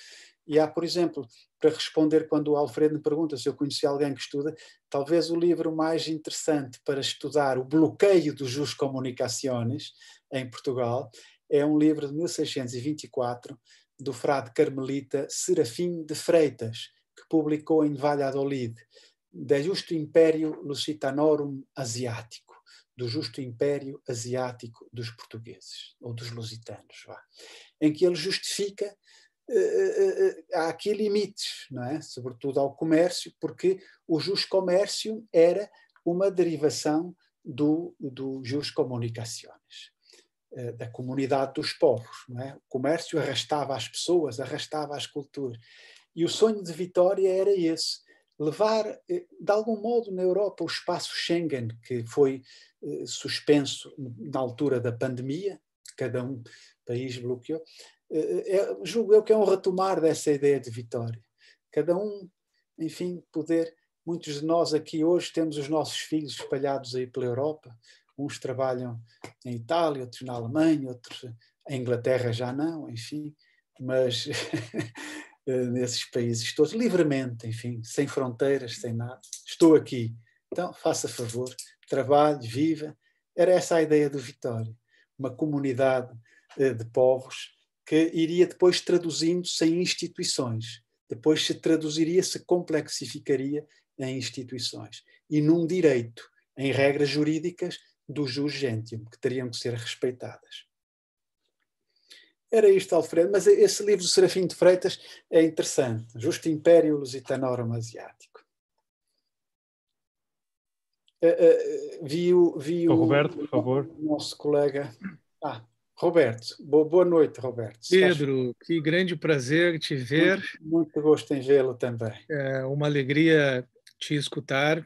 e há, por exemplo, para responder quando o Alfredo me pergunta se eu conheci alguém que estuda, talvez o livro mais interessante para estudar o bloqueio dos jus comunicaciones em Portugal é um livro de 1624 do frade carmelita Serafim de Freitas, que publicou em Valladolid, De Justo Império Lusitanorum Asiático do justo império asiático dos portugueses, ou dos lusitanos, vá, em que ele justifica eh, eh, eh, há aqui limites, não é? sobretudo ao comércio, porque o jus comércio era uma derivação do, do jus comunicaciones, da comunidade dos povos. Não é? O comércio arrastava as pessoas, arrastava as culturas. E o sonho de Vitória era esse, levar, de algum modo, na Europa, o espaço Schengen, que foi eh, suspenso na altura da pandemia, cada um país bloqueou, eh, eh, é, julgo eu que é um retomar dessa ideia de vitória. Cada um, enfim, poder. Muitos de nós aqui hoje temos os nossos filhos espalhados aí pela Europa. Uns trabalham em Itália, outros na Alemanha, outros em Inglaterra já não, enfim, mas nesses países todos, livremente, enfim, sem fronteiras, sem nada. Estou aqui, então faça favor trabalhe, viva. Era essa a ideia do Vitória, uma comunidade eh, de povos que iria depois traduzindo-se em instituições, depois se traduziria, se complexificaria em instituições e num direito, em regras jurídicas do jus gentium, que teriam que ser respeitadas. Era isto, Alfredo, mas esse livro do Serafim de Freitas é interessante, Justo Império Lusitanorum Asiático uh, uh, vi o. Vi o, o Roberto, por favor. O nosso colega. Ah, Roberto. boa noite, Roberto. Pedro, que grande prazer te ver. Muito, muito gosto em vê-lo também. É uma alegria te escutar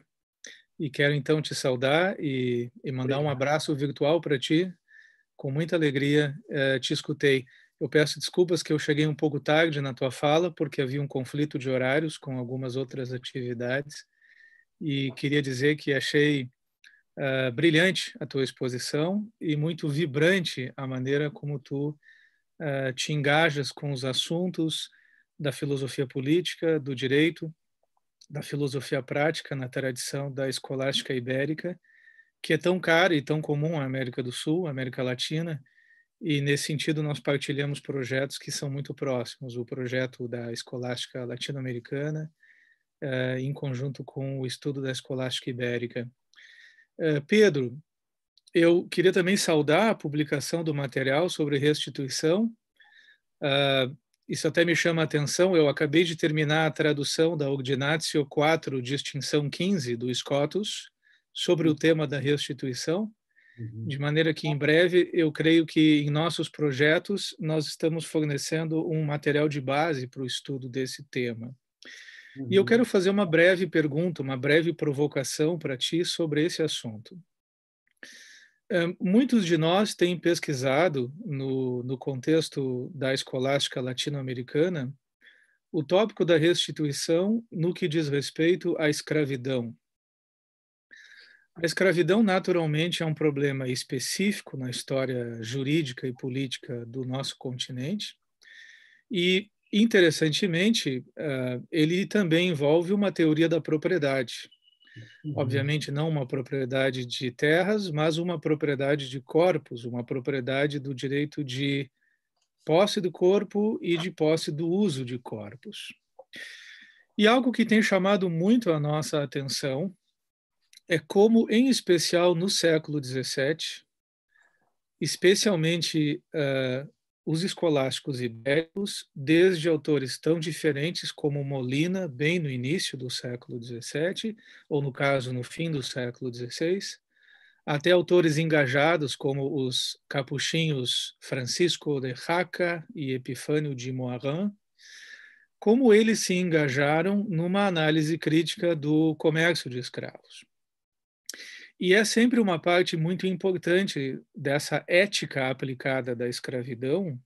e quero então te saudar e, e mandar Obrigado. um abraço virtual para ti. Com muita alegria uh, te escutei. Eu peço desculpas que eu cheguei um pouco tarde na tua fala, porque havia um conflito de horários com algumas outras atividades e queria dizer que achei uh, brilhante a tua exposição e muito vibrante a maneira como tu uh, te engajas com os assuntos da filosofia política, do direito, da filosofia prática na tradição da escolástica ibérica, que é tão cara e tão comum à América do Sul, à América Latina, e nesse sentido nós partilhamos projetos que são muito próximos, o projeto da escolástica latino-americana, uh, em conjunto com o estudo da Escolástica Ibérica. Uh, Pedro, eu queria também saudar a publicação do material sobre restituição. Uh, isso até me chama a atenção, eu acabei de terminar a tradução da Ordinatio 4, distinção 15, do Scotus, sobre o uhum. tema da restituição, uhum. de maneira que em breve eu creio que em nossos projetos nós estamos fornecendo um material de base para o estudo desse tema. Uhum. E eu uhum. quero fazer uma breve pergunta, uma breve provocação para ti sobre esse assunto. Eh, muitos de nós têm pesquisado, no, no contexto da escolástica latino-americana, o tópico da restituição no que diz respeito à escravidão. A escravidão, naturalmente, é um problema específico na história jurídica e política do nosso continente. E Interessantemente, uh, ele também envolve uma teoria da propriedade. Uhum. Obviamente, não uma propriedade de terras, mas uma propriedade de corpos, uma propriedade do direito de posse do corpo e de posse do uso de corpos. E algo que tem chamado muito a nossa atenção é como, em especial no século XVII, especialmente uh, os escolásticos ibéricos, desde autores tão diferentes como Molina, bem no início do século XVII, ou no caso, no fim do século XVI, até autores engajados como os capuchinhos Francisco de Jaca e Epifânio de Moiran, como eles se engajaram numa análise crítica do comércio de escravos. E é sempre uma parte muito importante dessa ética aplicada da escravidão,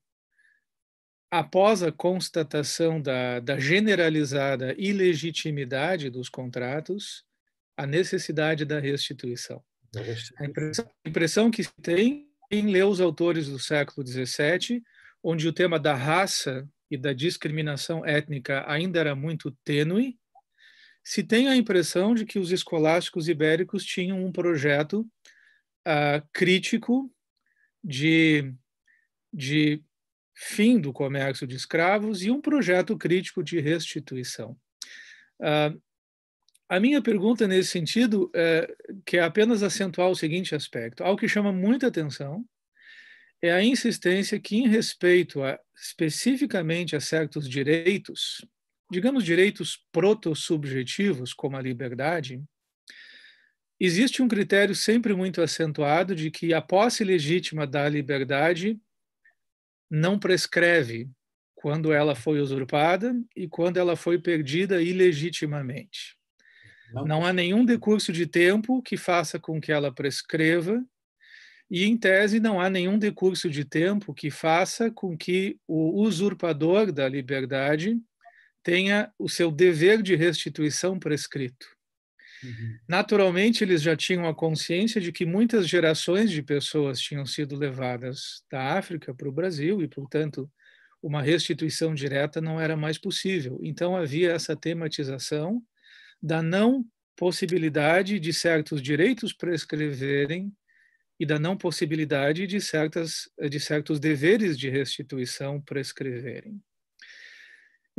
após a constatação da, da generalizada ilegitimidade dos contratos, a necessidade da restituição. A, impressão, a impressão que se tem em ler os autores do século XVII, onde o tema da raça e da discriminação étnica ainda era muito tênue, se tem a impressão de que os escolásticos ibéricos tinham um projeto uh, crítico de, de fim do comércio de escravos e um projeto crítico de restituição. Uh, a minha pergunta nesse sentido é que é apenas acentuar o seguinte aspecto: algo que chama muita atenção é a insistência que, em respeito a, especificamente a certos direitos, digamos, direitos proto-subjetivos, como a liberdade, existe um critério sempre muito acentuado de que a posse legítima da liberdade não prescreve quando ela foi usurpada e quando ela foi perdida ilegitimamente. Não, há nenhum decurso de tempo que faça com que ela prescreva e, em tese, não há nenhum decurso de tempo que faça com que o usurpador da liberdade tenha o seu dever de restituição prescrito. Uhum. Naturalmente, eles já tinham a consciência de que muitas gerações de pessoas tinham sido levadas da África para o Brasil e, portanto, uma restituição direta não era mais possível. Então, havia essa tematização da não possibilidade de certos direitos prescreverem e da não possibilidade de, certas, de certos deveres de restituição prescreverem.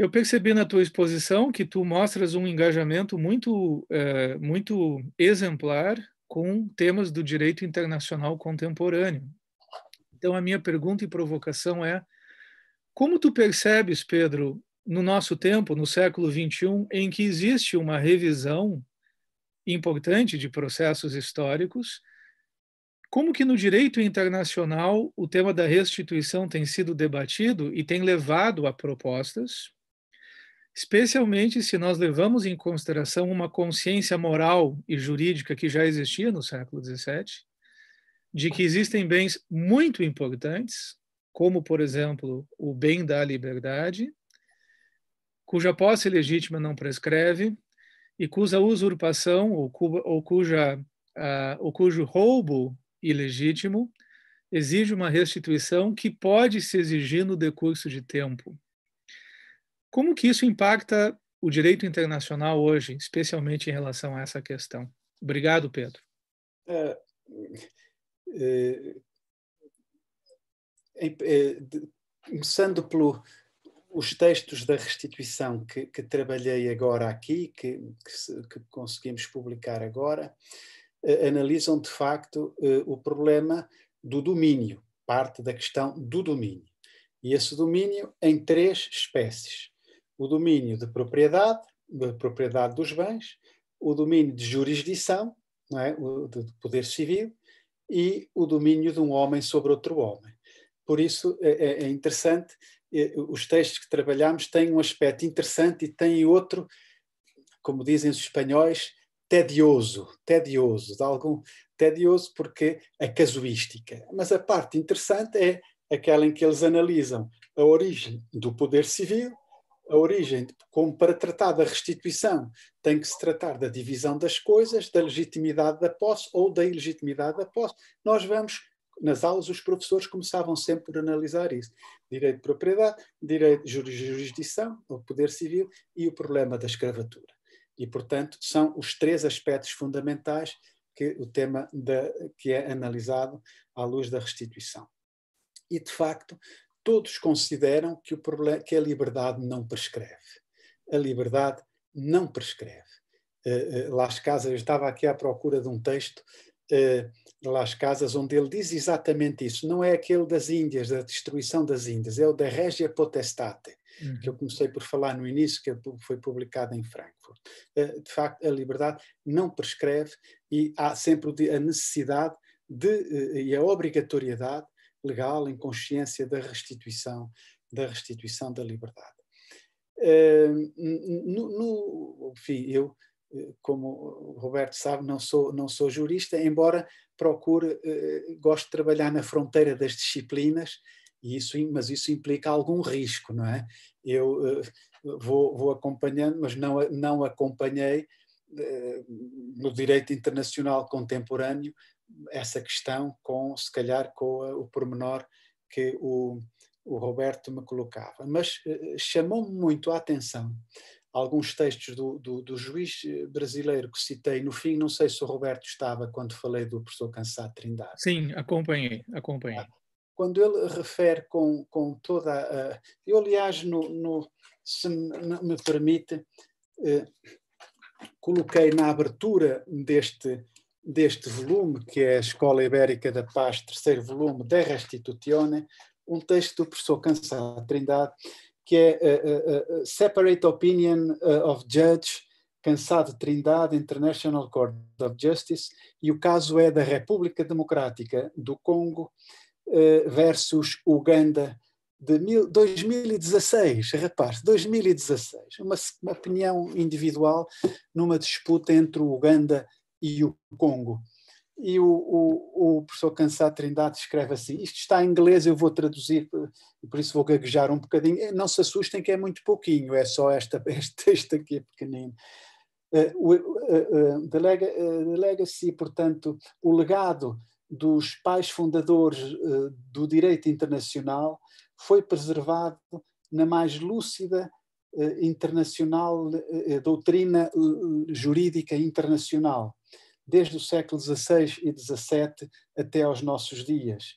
Eu percebi na tua exposição que tu mostras um engajamento muito, é, muito exemplar com temas do direito internacional contemporâneo. Então, a minha pergunta e provocação é: como tu percebes, Pedro, no nosso tempo, no século XXI, em que existe uma revisão importante de processos históricos, como que no direito internacional o tema da restituição tem sido debatido e tem levado a propostas especialmente se nós levamos em consideração uma consciência moral e jurídica que já existia no século XVII, de que existem bens muito importantes, como, por exemplo, o bem da liberdade, cuja posse legítima não prescreve e cuja usurpação ou, cu, ou cuja, uh, ou cujo roubo ilegítimo exige uma restituição que pode se exigir no decurso de tempo. Como que isso impacta o direito internacional hoje, especialmente em relação a essa questão? Obrigado, Pedro. É, é, é, é começando pelo os textos da restituição que, que trabalhei agora aqui, que, que, que conseguimos publicar agora, eh, analisam de facto eh, o problema do domínio, parte da questão do domínio. E esse domínio em três espécies o domínio de propriedade, de propriedade dos bens, o domínio de jurisdição, não é? o, de poder civil, e o domínio de um homem sobre outro homem. Por isso é, é, é interessante, é, os textos que trabalhamos têm um aspecto interessante e têm outro, como dizem os espanhóis, tedioso, tedioso, de algum tedioso porque a é casuística. Mas a parte interessante é aquela em que eles analisam a origem do poder civil, a origem, como para tratar da restituição, tem que se tratar da divisão das coisas, da legitimidade da posse ou da ilegitimidade da posse. Nós vamos, nas aulas, os professores começavam sempre por analisar isso: direito de propriedade, direito de jurisdição, o poder civil e o problema da escravatura. E, portanto, são os três aspectos fundamentais que o tema da, que é analisado à luz da restituição. E, de facto, todos consideram que, o problema, que a liberdade não prescreve. A liberdade não prescreve. Eh, eh, Las Casas, eu estava aqui à procura de um texto de eh, Las Casas, onde ele diz exatamente isso. Não é aquele das Índias, da destruição das Índias, é o da Regia Potestate, que eu uhum. comecei por falar no início, que é foi publicado em Frankfurt. de facto, a liberdade não prescreve e há sempre a necessidade de, e a obrigatoriedade legal em consciência da restituição da restituição da liberdade. Uh, hum, no, no, enfim, eu, eh, como o Roberto sabe, não sou, não sou jurista, embora procure, uh, gosto de trabalhar na fronteira das disciplinas, e isso, mas isso implica algum risco, não é? Eu uh, vou, vou acompanhando, mas não, não acompanhei no direito internacional contemporâneo essa questão com, se calhar, com a, o pormenor que o, o Roberto me colocava. Mas eh, chamou-me muito a atenção alguns textos do, do, do, juiz eh, brasileiro que citei no fim, não sei se o Roberto estava quando falei do professor Cansado Trindade. Sim, acompanhei, acompanhei. Quando ele refere com, com toda a... Eu, aliás, no, no se me permite, eh, coloquei na abertura deste, deste volume, que é a Escola Ibérica da Paz, terceiro volume, De Restitutione, um texto do professor Cansado Trindade, que é uh, uh, Separate Opinion of Judge, Cansado Trindade, International Court of Justice, e o caso é da República Democrática do Congo versus Uganda, de mil, 2016, rapaz, 2016, uma, uma opinião individual numa disputa entre o Uganda e o Congo. E o, o, o professor Cansado Trindade escreve assim: isto está em inglês, eu vou traduzir, por isso vou gaguejar um bocadinho. Eh, não se assustem, que é muito pouquinho, é só esta, este texto aqui é pequenino. Uh, uh, uh, the, leg the legacy, portanto, o legado dos pais fundadores eh, do direito internacional foi preservado na mais lúcida eh, internacional doutrina jurídica internacional desde o século XVI e XVII até aos nossos dias.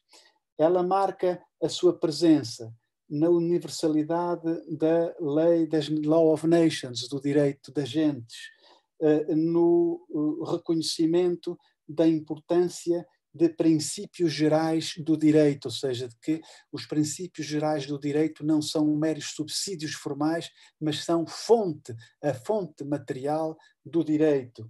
Ela marca a sua presença na universalidade da lei das Law of Nations, do direito das gentes, eh, no eh, reconhecimento da importância de princípios gerais do direito, ou seja, de que os princípios gerais do direito não são meros subsídios formais, mas são fonte, a fonte material do direito.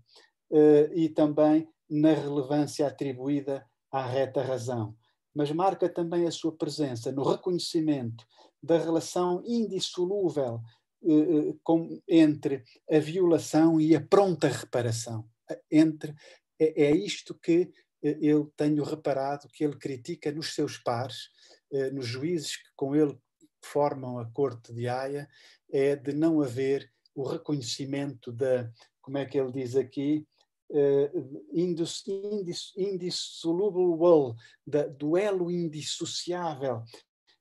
Eh, e também na relevância atribuída à reta razão, mas marca também a sua presença no reconhecimento da relação indissolúvel eh, eh, com, entre a violação e a pronta reparação. Entre, é, é isto que eh, eu tenho reparado que ele critica nos seus pares, nos juízes que com ele formam a corte de Haia, é de não haver o reconhecimento da, como é que ele diz aqui, eh, indis, indis, indissoluble do duelo indissociável,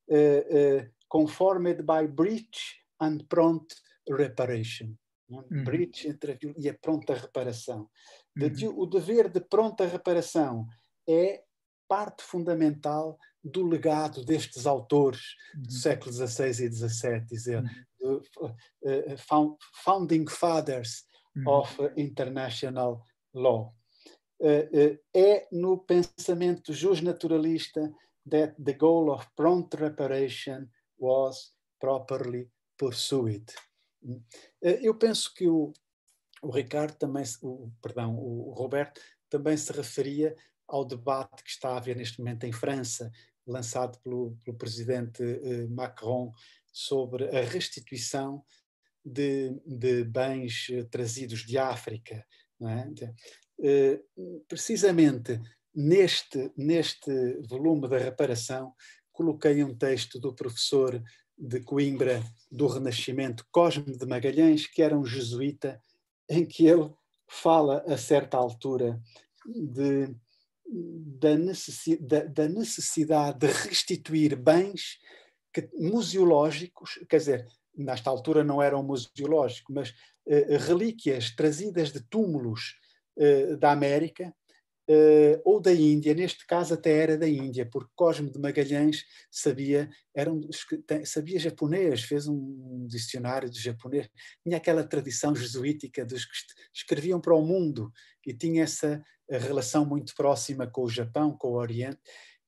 eh, eh, conformed by breach and prompt reparation. Né? Uhum. Breach entre a, e a pronta reparação. Uhum. O dever de pronta reparação é parte fundamental do legado destes autores uhum. uhum. do século XVI e XVII, dizer, uhum. uh, uh, founding fathers uhum. of international law. Eh, eh, é no pensamento justnaturalista that the goal of prompt reparation was properly pursued. Hum. Eh, eu penso que o, o Ricardo também, o, perdão, o Roberto também se referia ao debate que está a haver neste momento em França, lançado pelo, pelo presidente Macron sobre a restituição de, de bens trazidos de África é? Então, eh, precisamente neste, neste volume da reparação, coloquei um texto do professor de Coimbra do Renascimento, Cosme de Magalhães, que era um jesuíta, em que ele fala a certa altura de, da, da, da necessidade de restituir bens que, museológicos, quer dizer, nesta altura não era um museológico, mas uh, relíquias trazidas de túmulos uh, da América uh, ou da Índia, neste caso até era da Índia, porque Cosme de Magalhães sabia, era um, sabia japonês, fez um dicionário de japonês, tinha aquela tradição jesuítica dos que escreviam para o mundo e tinha essa relação muito próxima com o Japão, com o Oriente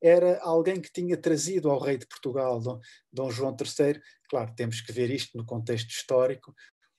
era alguém que tinha trazido ao rei de Portugal, Dom, João III, claro, temos que ver isto no contexto histórico,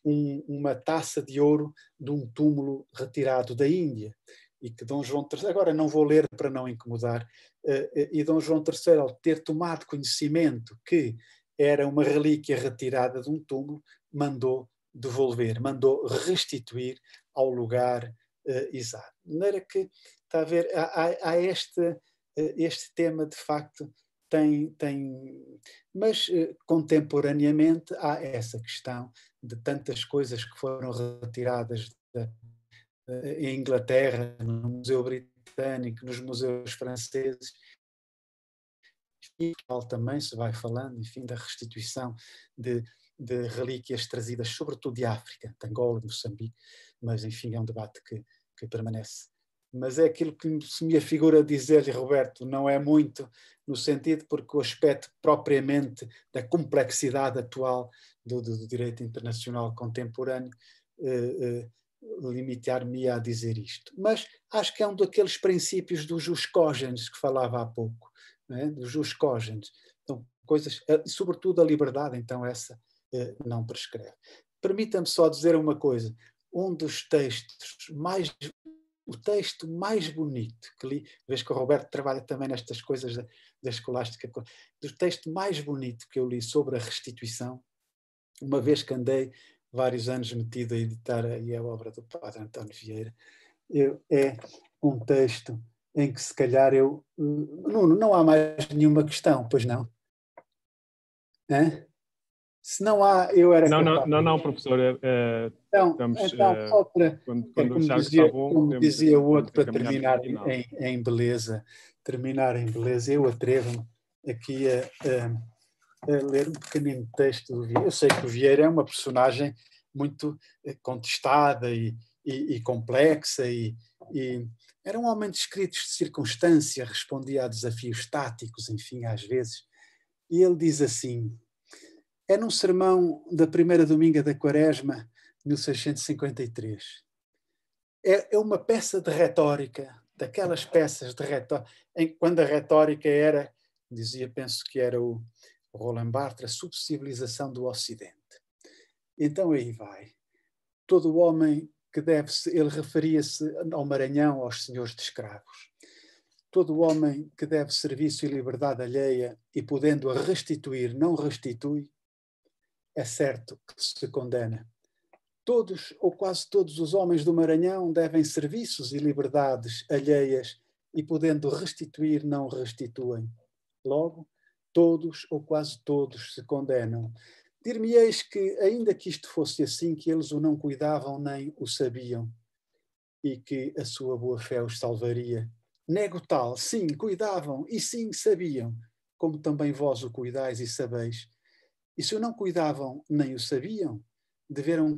um, uma taça de ouro de um túmulo retirado da Índia e que Dom João III, agora não vou ler para não incomodar, eh, eh, e Dom João III, ao ter tomado conhecimento que era uma relíquia retirada de um túmulo, mandou devolver, mandou restituir ao lugar eh, exato. De maneira que, está a ver, há, há este, este tema, de facto, tem, tem, mas eh, contemporaneamente há essa questão de tantas coisas que foram retiradas da, em eh, Inglaterra, no Museu Britânico, nos museus franceses, e também se vai falando, enfim, da restituição de, de relíquias trazidas, sobretudo de África, de Angola, de Moçambique, mas enfim, é um debate que, que permanece mas é aquilo que se me afigura dizer-lhe, Roberto, não é muito, no sentido porque o aspecto propriamente da complexidade atual do, do, do direito internacional contemporâneo eh, eh, limitar-me a dizer isto. Mas acho que é um daqueles princípios dos jus cogens que falava há pouco, né? dos jus cogens. Então, coisas, eh, sobretudo a liberdade, então essa eh, não prescreve. Permita-me só dizer uma coisa. Um dos textos mais o texto mais bonito que li, vês que o Roberto trabalha também nestas coisas da, da escolástica, do texto mais bonito que eu li sobre a restituição, uma vez que andei vários anos metido a editar aí a obra do padre António Vieira, eu, é um texto em que se calhar eu... Eh, Nuno, não há mais nenhuma questão, pois não? Hã? Se não há, eu era. Não, não, não, não, professor. Uh, então, estamos, então, eh, só para. Quando, é quando como dizia, bom, como temos, dizia o outro, para terminar em, em, beleza, terminar em beleza, eu atrevo-me aqui a, a, a, ler um pequenino texto do Vieira. Eu sei que o Vieira é uma personagem muito eh, contestada e, e, e complexa e, e era um homem de escritos de circunstância, respondia a desafios táticos, enfim, às vezes. E ele diz assim, é num sermão da primeira dominga da Quaresma, 1653. É, é uma peça de retórica, daquelas peças de retórica, em, quando a retórica era, dizia, penso que era o Roland Barthes, a subcivilização do Ocidente. Então aí vai. Todo o homem que deve ele referia-se ao Maranhão, aos senhores de escravos. Todo homem que deve serviço e liberdade alheia e podendo a restituir, não restitui, é certo que se condena. Todos ou quase todos os homens do Maranhão devem serviços e liberdades alheias e, podendo restituir, não restituem. Logo, todos ou quase todos se condenam. Dir-me-eis que, ainda que isto fosse assim, que eles o não cuidavam nem o sabiam, e que a sua boa-fé os salvaria. Nego tal, sim, cuidavam e sim, sabiam, como também vós o cuidais e sabeis. E se o não cuidavam nem o sabiam, deveram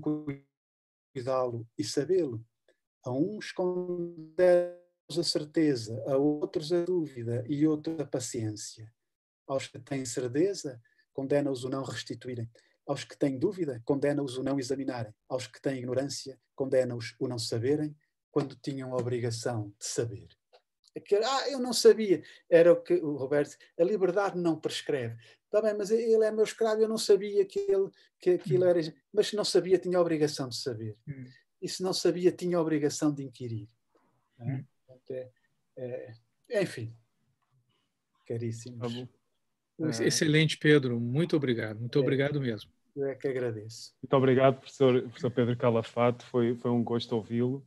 cuidá-lo e sabê-lo. A uns condena os a certeza, a outros a dúvida e outros a paciência. Aos que têm certeza, condena-os o não restituírem. Aos que têm dúvida, condena-os o não examinarem. Aos que têm ignorância, condena-os o não saberem, quando tinham a obrigação de saber que ah, eu não sabia. Era o que o Roberto, a liberdade não prescreve. Está bem, mas ele é meu escravo, eu não sabia que, ele, que aquilo hum. era. Mas se não sabia, tinha a obrigação de saber. Hum. E se não sabia, tinha a obrigação de inquirir. É? Hum. Portanto, é, é, enfim, caríssimos. Tá é? Excelente, Pedro. Muito obrigado. Muito é. obrigado mesmo. Eu é que agradeço. Muito obrigado, professor, professor Pedro Calafato. Foi, foi um gosto ouvi-lo.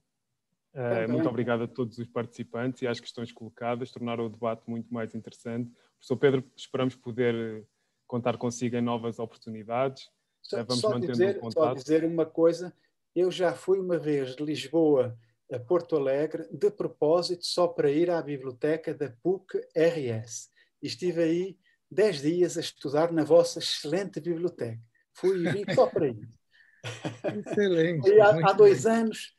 Eh, muito obrigado a todos os participantes e às questões colocadas, tornaram o debate muito mais interessante. Professor Pedro, esperamos poder eh, contar consigo em novas oportunidades. Só, eh, Vamos só mantendo dizer, contato. Só dizer uma coisa, eu já fui uma vez de Lisboa a Porto Alegre, de propósito, só para ir à biblioteca da PUC-RS. Estive aí dez dias a estudar na vossa excelente biblioteca. Fui e vim só para ir. Excelente. há, há dois bem. anos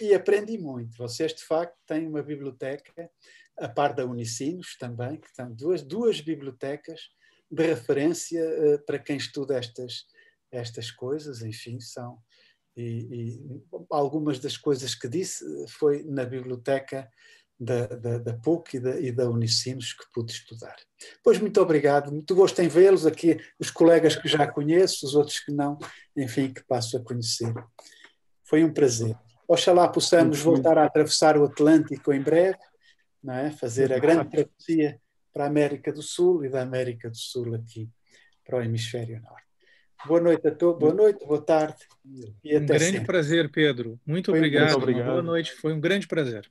e aprendi muito. Vocês, de facto, têm uma biblioteca, a par da Unicinos também, que são duas, duas bibliotecas de referência uh, para quem estuda estas, estas coisas, enfim, são. E, e, algumas das coisas que disse foi na biblioteca da, da, da PUC e da, e da, Unicinos que pude estudar. Pois muito obrigado, muito gosto em vê-los aqui, os colegas que já conheço, os outros que não, enfim, que passo a conhecer. Foi um prazer. Oxalá possamos voltar a atravessar o Atlântico em breve, não é? fazer a grande travessia para a América do Sul e da América do Sul aqui para o Hemisfério Norte. Boa noite a todos, boa noite, boa tarde e até Um grande sempre. prazer, Pedro. Muito foi obrigado. Muito obrigado. Boa noite, foi um grande prazer.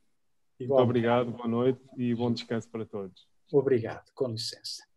Muito obrigado, boa noite e bom descanso para todos. Obrigado, com licença.